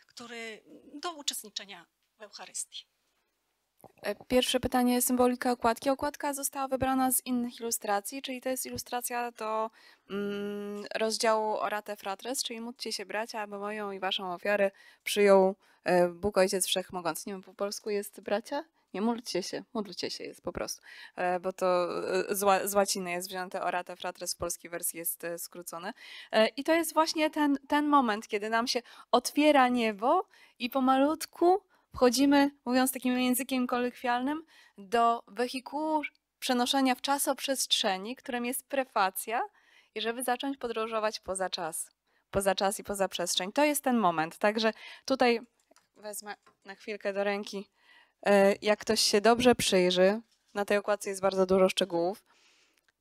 który mm, do uczestniczenia w Eucharystii? E, pierwsze pytanie, symbolika okładki. Okładka została wybrana z innych ilustracji, czyli to jest ilustracja do mm, rozdziału Orate Fratres, czyli módlcie się bracia, aby moją i waszą ofiarę przyjął e, Bóg Ojciec Wszechmogący. Nie wiem, po polsku jest bracia? Nie, módlcie się, módlcie się jest po prostu, e, bo to z, ła, z łaciny jest wzięte Orate Fratres, w polskiej wersji jest skrócone. I to jest właśnie ten, ten moment, kiedy nam się otwiera niebo i pomalutku malutku wchodzimy, mówiąc takim językiem kolekwialnym, do wehikułu przenoszenia w czasoprzestrzeni, którym jest prefacja, i żeby zacząć podróżować poza czas, poza czas i poza przestrzeń. To jest ten moment. Także tutaj wezmę na chwilkę do ręki. E, jak ktoś się dobrze przyjrzy, na tej okładce jest bardzo dużo szczegółów.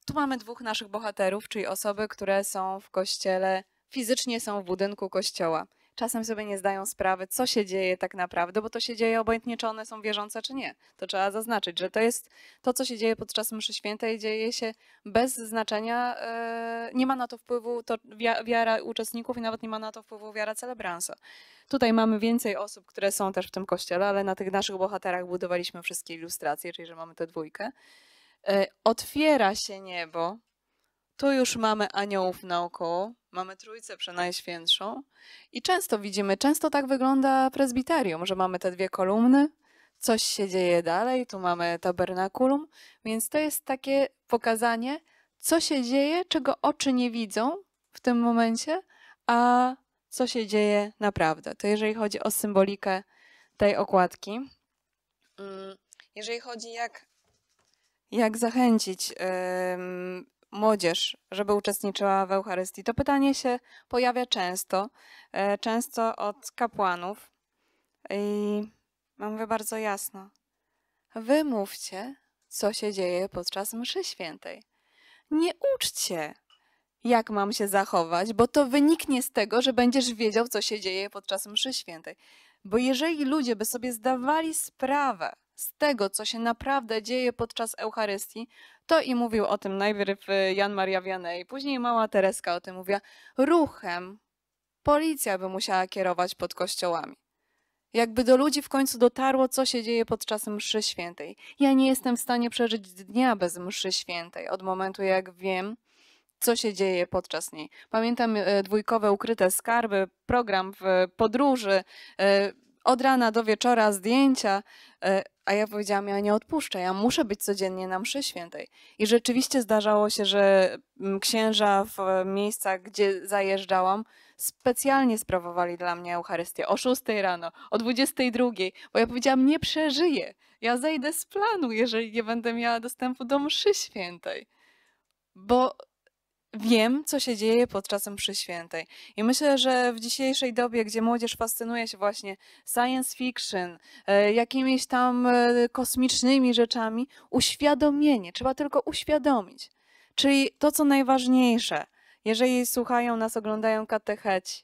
Tu mamy dwóch naszych bohaterów, czyli osoby, które są w kościele, fizycznie są w budynku kościoła czasem sobie nie zdają sprawy, co się dzieje tak naprawdę, bo to się dzieje obojętnie, czy one są wierzące, czy nie. To trzeba zaznaczyć, że to jest to, co się dzieje podczas mszy świętej, dzieje się bez znaczenia, e, nie ma na to wpływu to wiara uczestników i nawet nie ma na to wpływu wiara celebransa. Tutaj mamy więcej osób, które są też w tym kościele, ale na tych naszych bohaterach budowaliśmy wszystkie ilustracje, czyli że mamy tę dwójkę. E, otwiera się niebo, tu już mamy aniołów naokoło, mamy Trójcę Przenajświętszą i często widzimy, często tak wygląda prezbiterium, że mamy te dwie kolumny, coś się dzieje dalej, tu mamy tabernakulum, więc to jest takie pokazanie, co się dzieje, czego oczy nie widzą w tym momencie, a co się dzieje naprawdę. To jeżeli chodzi o symbolikę tej okładki. Mm, jeżeli chodzi jak, jak zachęcić młodzież, żeby uczestniczyła w Eucharystii? To pytanie się pojawia często, e, często od kapłanów. I mówię bardzo jasno. Wy mówcie, co się dzieje podczas mszy świętej. Nie uczcie, jak mam się zachować, bo to wyniknie z tego, że będziesz wiedział, co się dzieje podczas mszy świętej. Bo jeżeli ludzie by sobie zdawali sprawę z tego, co się naprawdę dzieje podczas Eucharystii, to i mówił o tym najpierw y, Jan Maria Vianney, później mała Tereska o tym mówiła. Ruchem policja by musiała kierować pod kościołami. Jakby do ludzi w końcu dotarło, co się dzieje podczas mszy świętej. Ja nie jestem w stanie przeżyć dnia bez mszy świętej, od momentu jak wiem, co się dzieje podczas niej. Pamiętam y, dwójkowe ukryte skarby, program w podróży. Y, od rana do wieczora zdjęcia, e, a ja powiedziałam, ja nie odpuszczę, ja muszę być codziennie na mszy świętej. I rzeczywiście zdarzało się, że mm, księża w e, miejscach, gdzie zajeżdżałam, specjalnie sprawowali dla mnie Eucharystię o 6 rano, o 22, bo ja powiedziałam, nie przeżyję, ja zejdę z planu, jeżeli nie będę miała dostępu do mszy świętej. Bo wiem, co się dzieje podczas mszy świętej. I myślę, że w dzisiejszej dobie, gdzie młodzież fascynuje się właśnie science fiction, e, jakimiś tam e, kosmicznymi rzeczami, uświadomienie, trzeba tylko uświadomić. Czyli to, co najważniejsze, jeżeli słuchają nas, oglądają katecheci,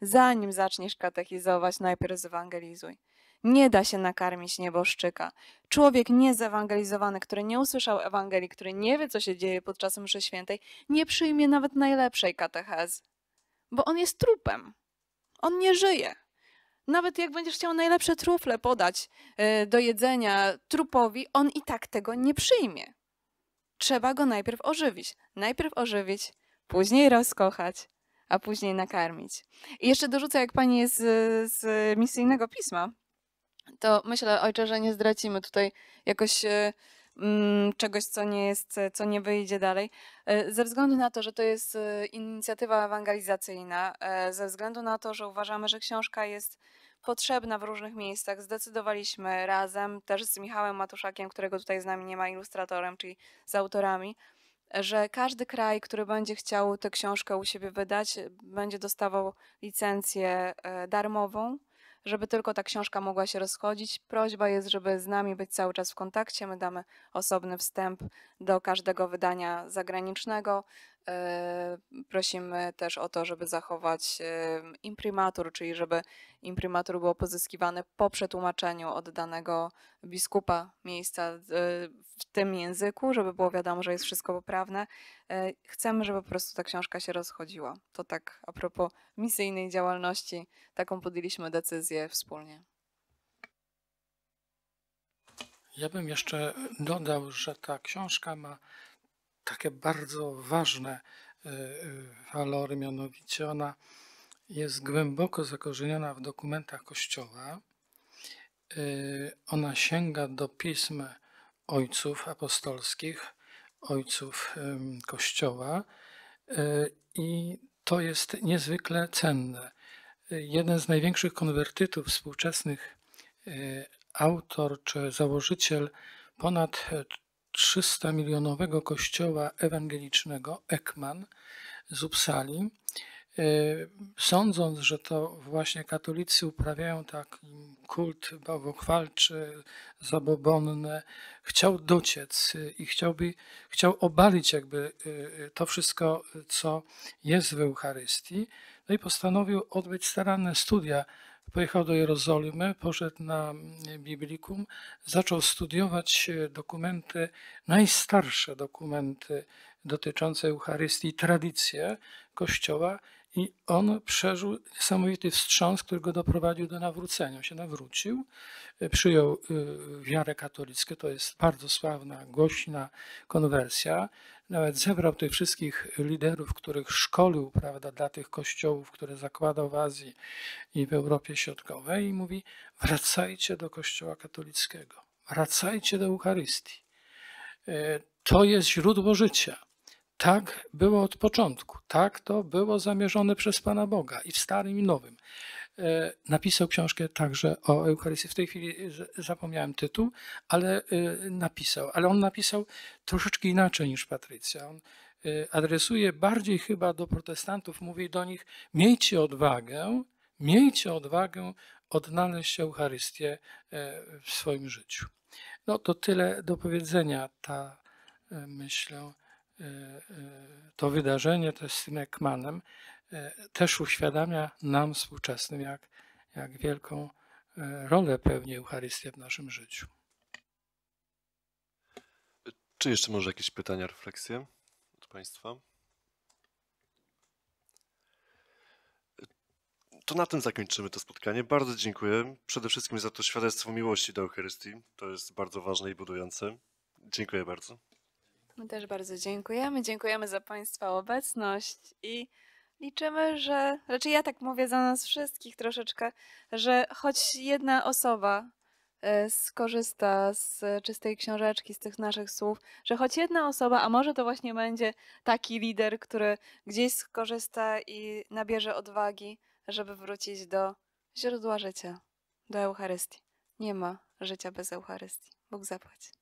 zanim zaczniesz katechizować, najpierw zewangelizuj. Nie da się nakarmić nieboszczyka. Człowiek niezewangelizowany, który nie usłyszał Ewangelii, który nie wie, co się dzieje podczas mszy świętej, nie przyjmie nawet najlepszej katechezy, bo on jest trupem. On nie żyje. Nawet jak będziesz chciał najlepsze trufle podać e, do jedzenia trupowi, on i tak tego nie przyjmie. Trzeba go najpierw ożywić. Najpierw ożywić, później rozkochać, a później nakarmić. I jeszcze dorzucę, jak pani jest z, z misyjnego pisma, to myślę, ojcze, że nie zdracimy tutaj jakoś e, mm, czegoś, co nie jest, e, co nie wyjdzie dalej. E, ze względu na to, że to jest inicjatywa ewangelizacyjna, ze względu na to, że uważamy, że książka jest potrzebna w różnych miejscach, zdecydowaliśmy razem, też z Michałem Matuszakiem, którego tutaj z nami nie ma, ilustratorem, czyli z autorami, że każdy kraj, który będzie chciał tę książkę u siebie wydać, będzie dostawał licencję darmową żeby tylko ta książka mogła się rozchodzić, prośba jest, żeby z nami być cały czas w kontakcie. My damy osobny wstęp do każdego wydania zagranicznego. Yy, prosimy też o to, żeby zachować imprimatur, czyli żeby imprimatur było pozyskiwane po przetłumaczeniu od danego biskupa miejsca yy, w tym języku, żeby było wiadomo, że jest wszystko poprawne. Yy, chcemy, żeby po prostu ta książka się rozchodziła. To tak a propos misyjnej działalności, taką podjęliśmy decyzję wspólnie. Ja bym jeszcze dodał, że ta książka ma takie bardzo ważne e, e, walory, mianowicie ona jest głęboko zakorzeniona w dokumentach Kościoła. E, ona sięga do pism ojców apostolskich, ojców Kościoła i to jest niezwykle cenne. Jeden z największych konwertytów współczesnych, autor czy założyciel ponad 300-milionowego kościoła ewangelicznego Ekman z Upsali. E, sądząc, że to właśnie katolicy uprawiają taki kult bałwochwalczy, zabobonny, chciał dociec i chciałby, chciał obalić jakby e, to wszystko, co jest w Eucharystii. No i postanowił odbyć staranne studia Pojechał do Jerozolimy, poszedł na e, Biblikum, zaczął studiować e, dokumenty, najstarsze dokumenty dotyczące Eucharystii, tradycje Kościoła i on przeżył niesamowity wstrząs, który go doprowadził do nawrócenia. On się nawrócił, e, przyjął wiarę katolicką, to jest bardzo sławna, głośna konwersja nawet zebrał tych wszystkich liderów, których szkolił prawda, dla tych kościołów, które zakładał w Azji i w Europie Środkowej i mówi wracajcie do kościoła katolickiego, wracajcie do Eucharystii. E, to jest źródło życia. Tak było od początku, tak to było zamierzone przez Pana Boga i w Starym i Nowym. E, napisał książkę także o Eucharystii. W tej chwili e, zapomniałem tytuł, ale e, napisał. Ale on napisał troszeczkę inaczej niż Patrycja. On adresuje bardziej chyba do protestantów, mówi do nich: miejcie odwagę, miejcie odwagę odnaleźć Eucharystię w swoim życiu. No to tyle do powiedzenia. Ta, myślę, to wydarzenie też z tym Ekmanem E, też uświadamia nam współczesnym, jak, jak wielką e, rolę pełni Eucharystię w naszym życiu. Czy jeszcze może jakieś pytania, refleksje od Państwa? To na tym zakończymy to spotkanie. Bardzo dziękuję przede wszystkim za to świadectwo miłości do Eucharystii. To jest bardzo ważne i budujące. Dziękuję bardzo. My też bardzo dziękujemy. Dziękujemy za Państwa obecność i liczymy, że, raczej ja tak mówię za nas wszystkich troszeczkę, że choć jedna osoba e, skorzysta z e, czystej książeczki, z tych naszych słów, że choć jedna osoba, a może to właśnie będzie taki lider, który gdzieś skorzysta i nabierze odwagi, żeby wrócić do źródła życia, do Eucharystii. Nie ma życia bez Eucharystii. Bóg zapłaci.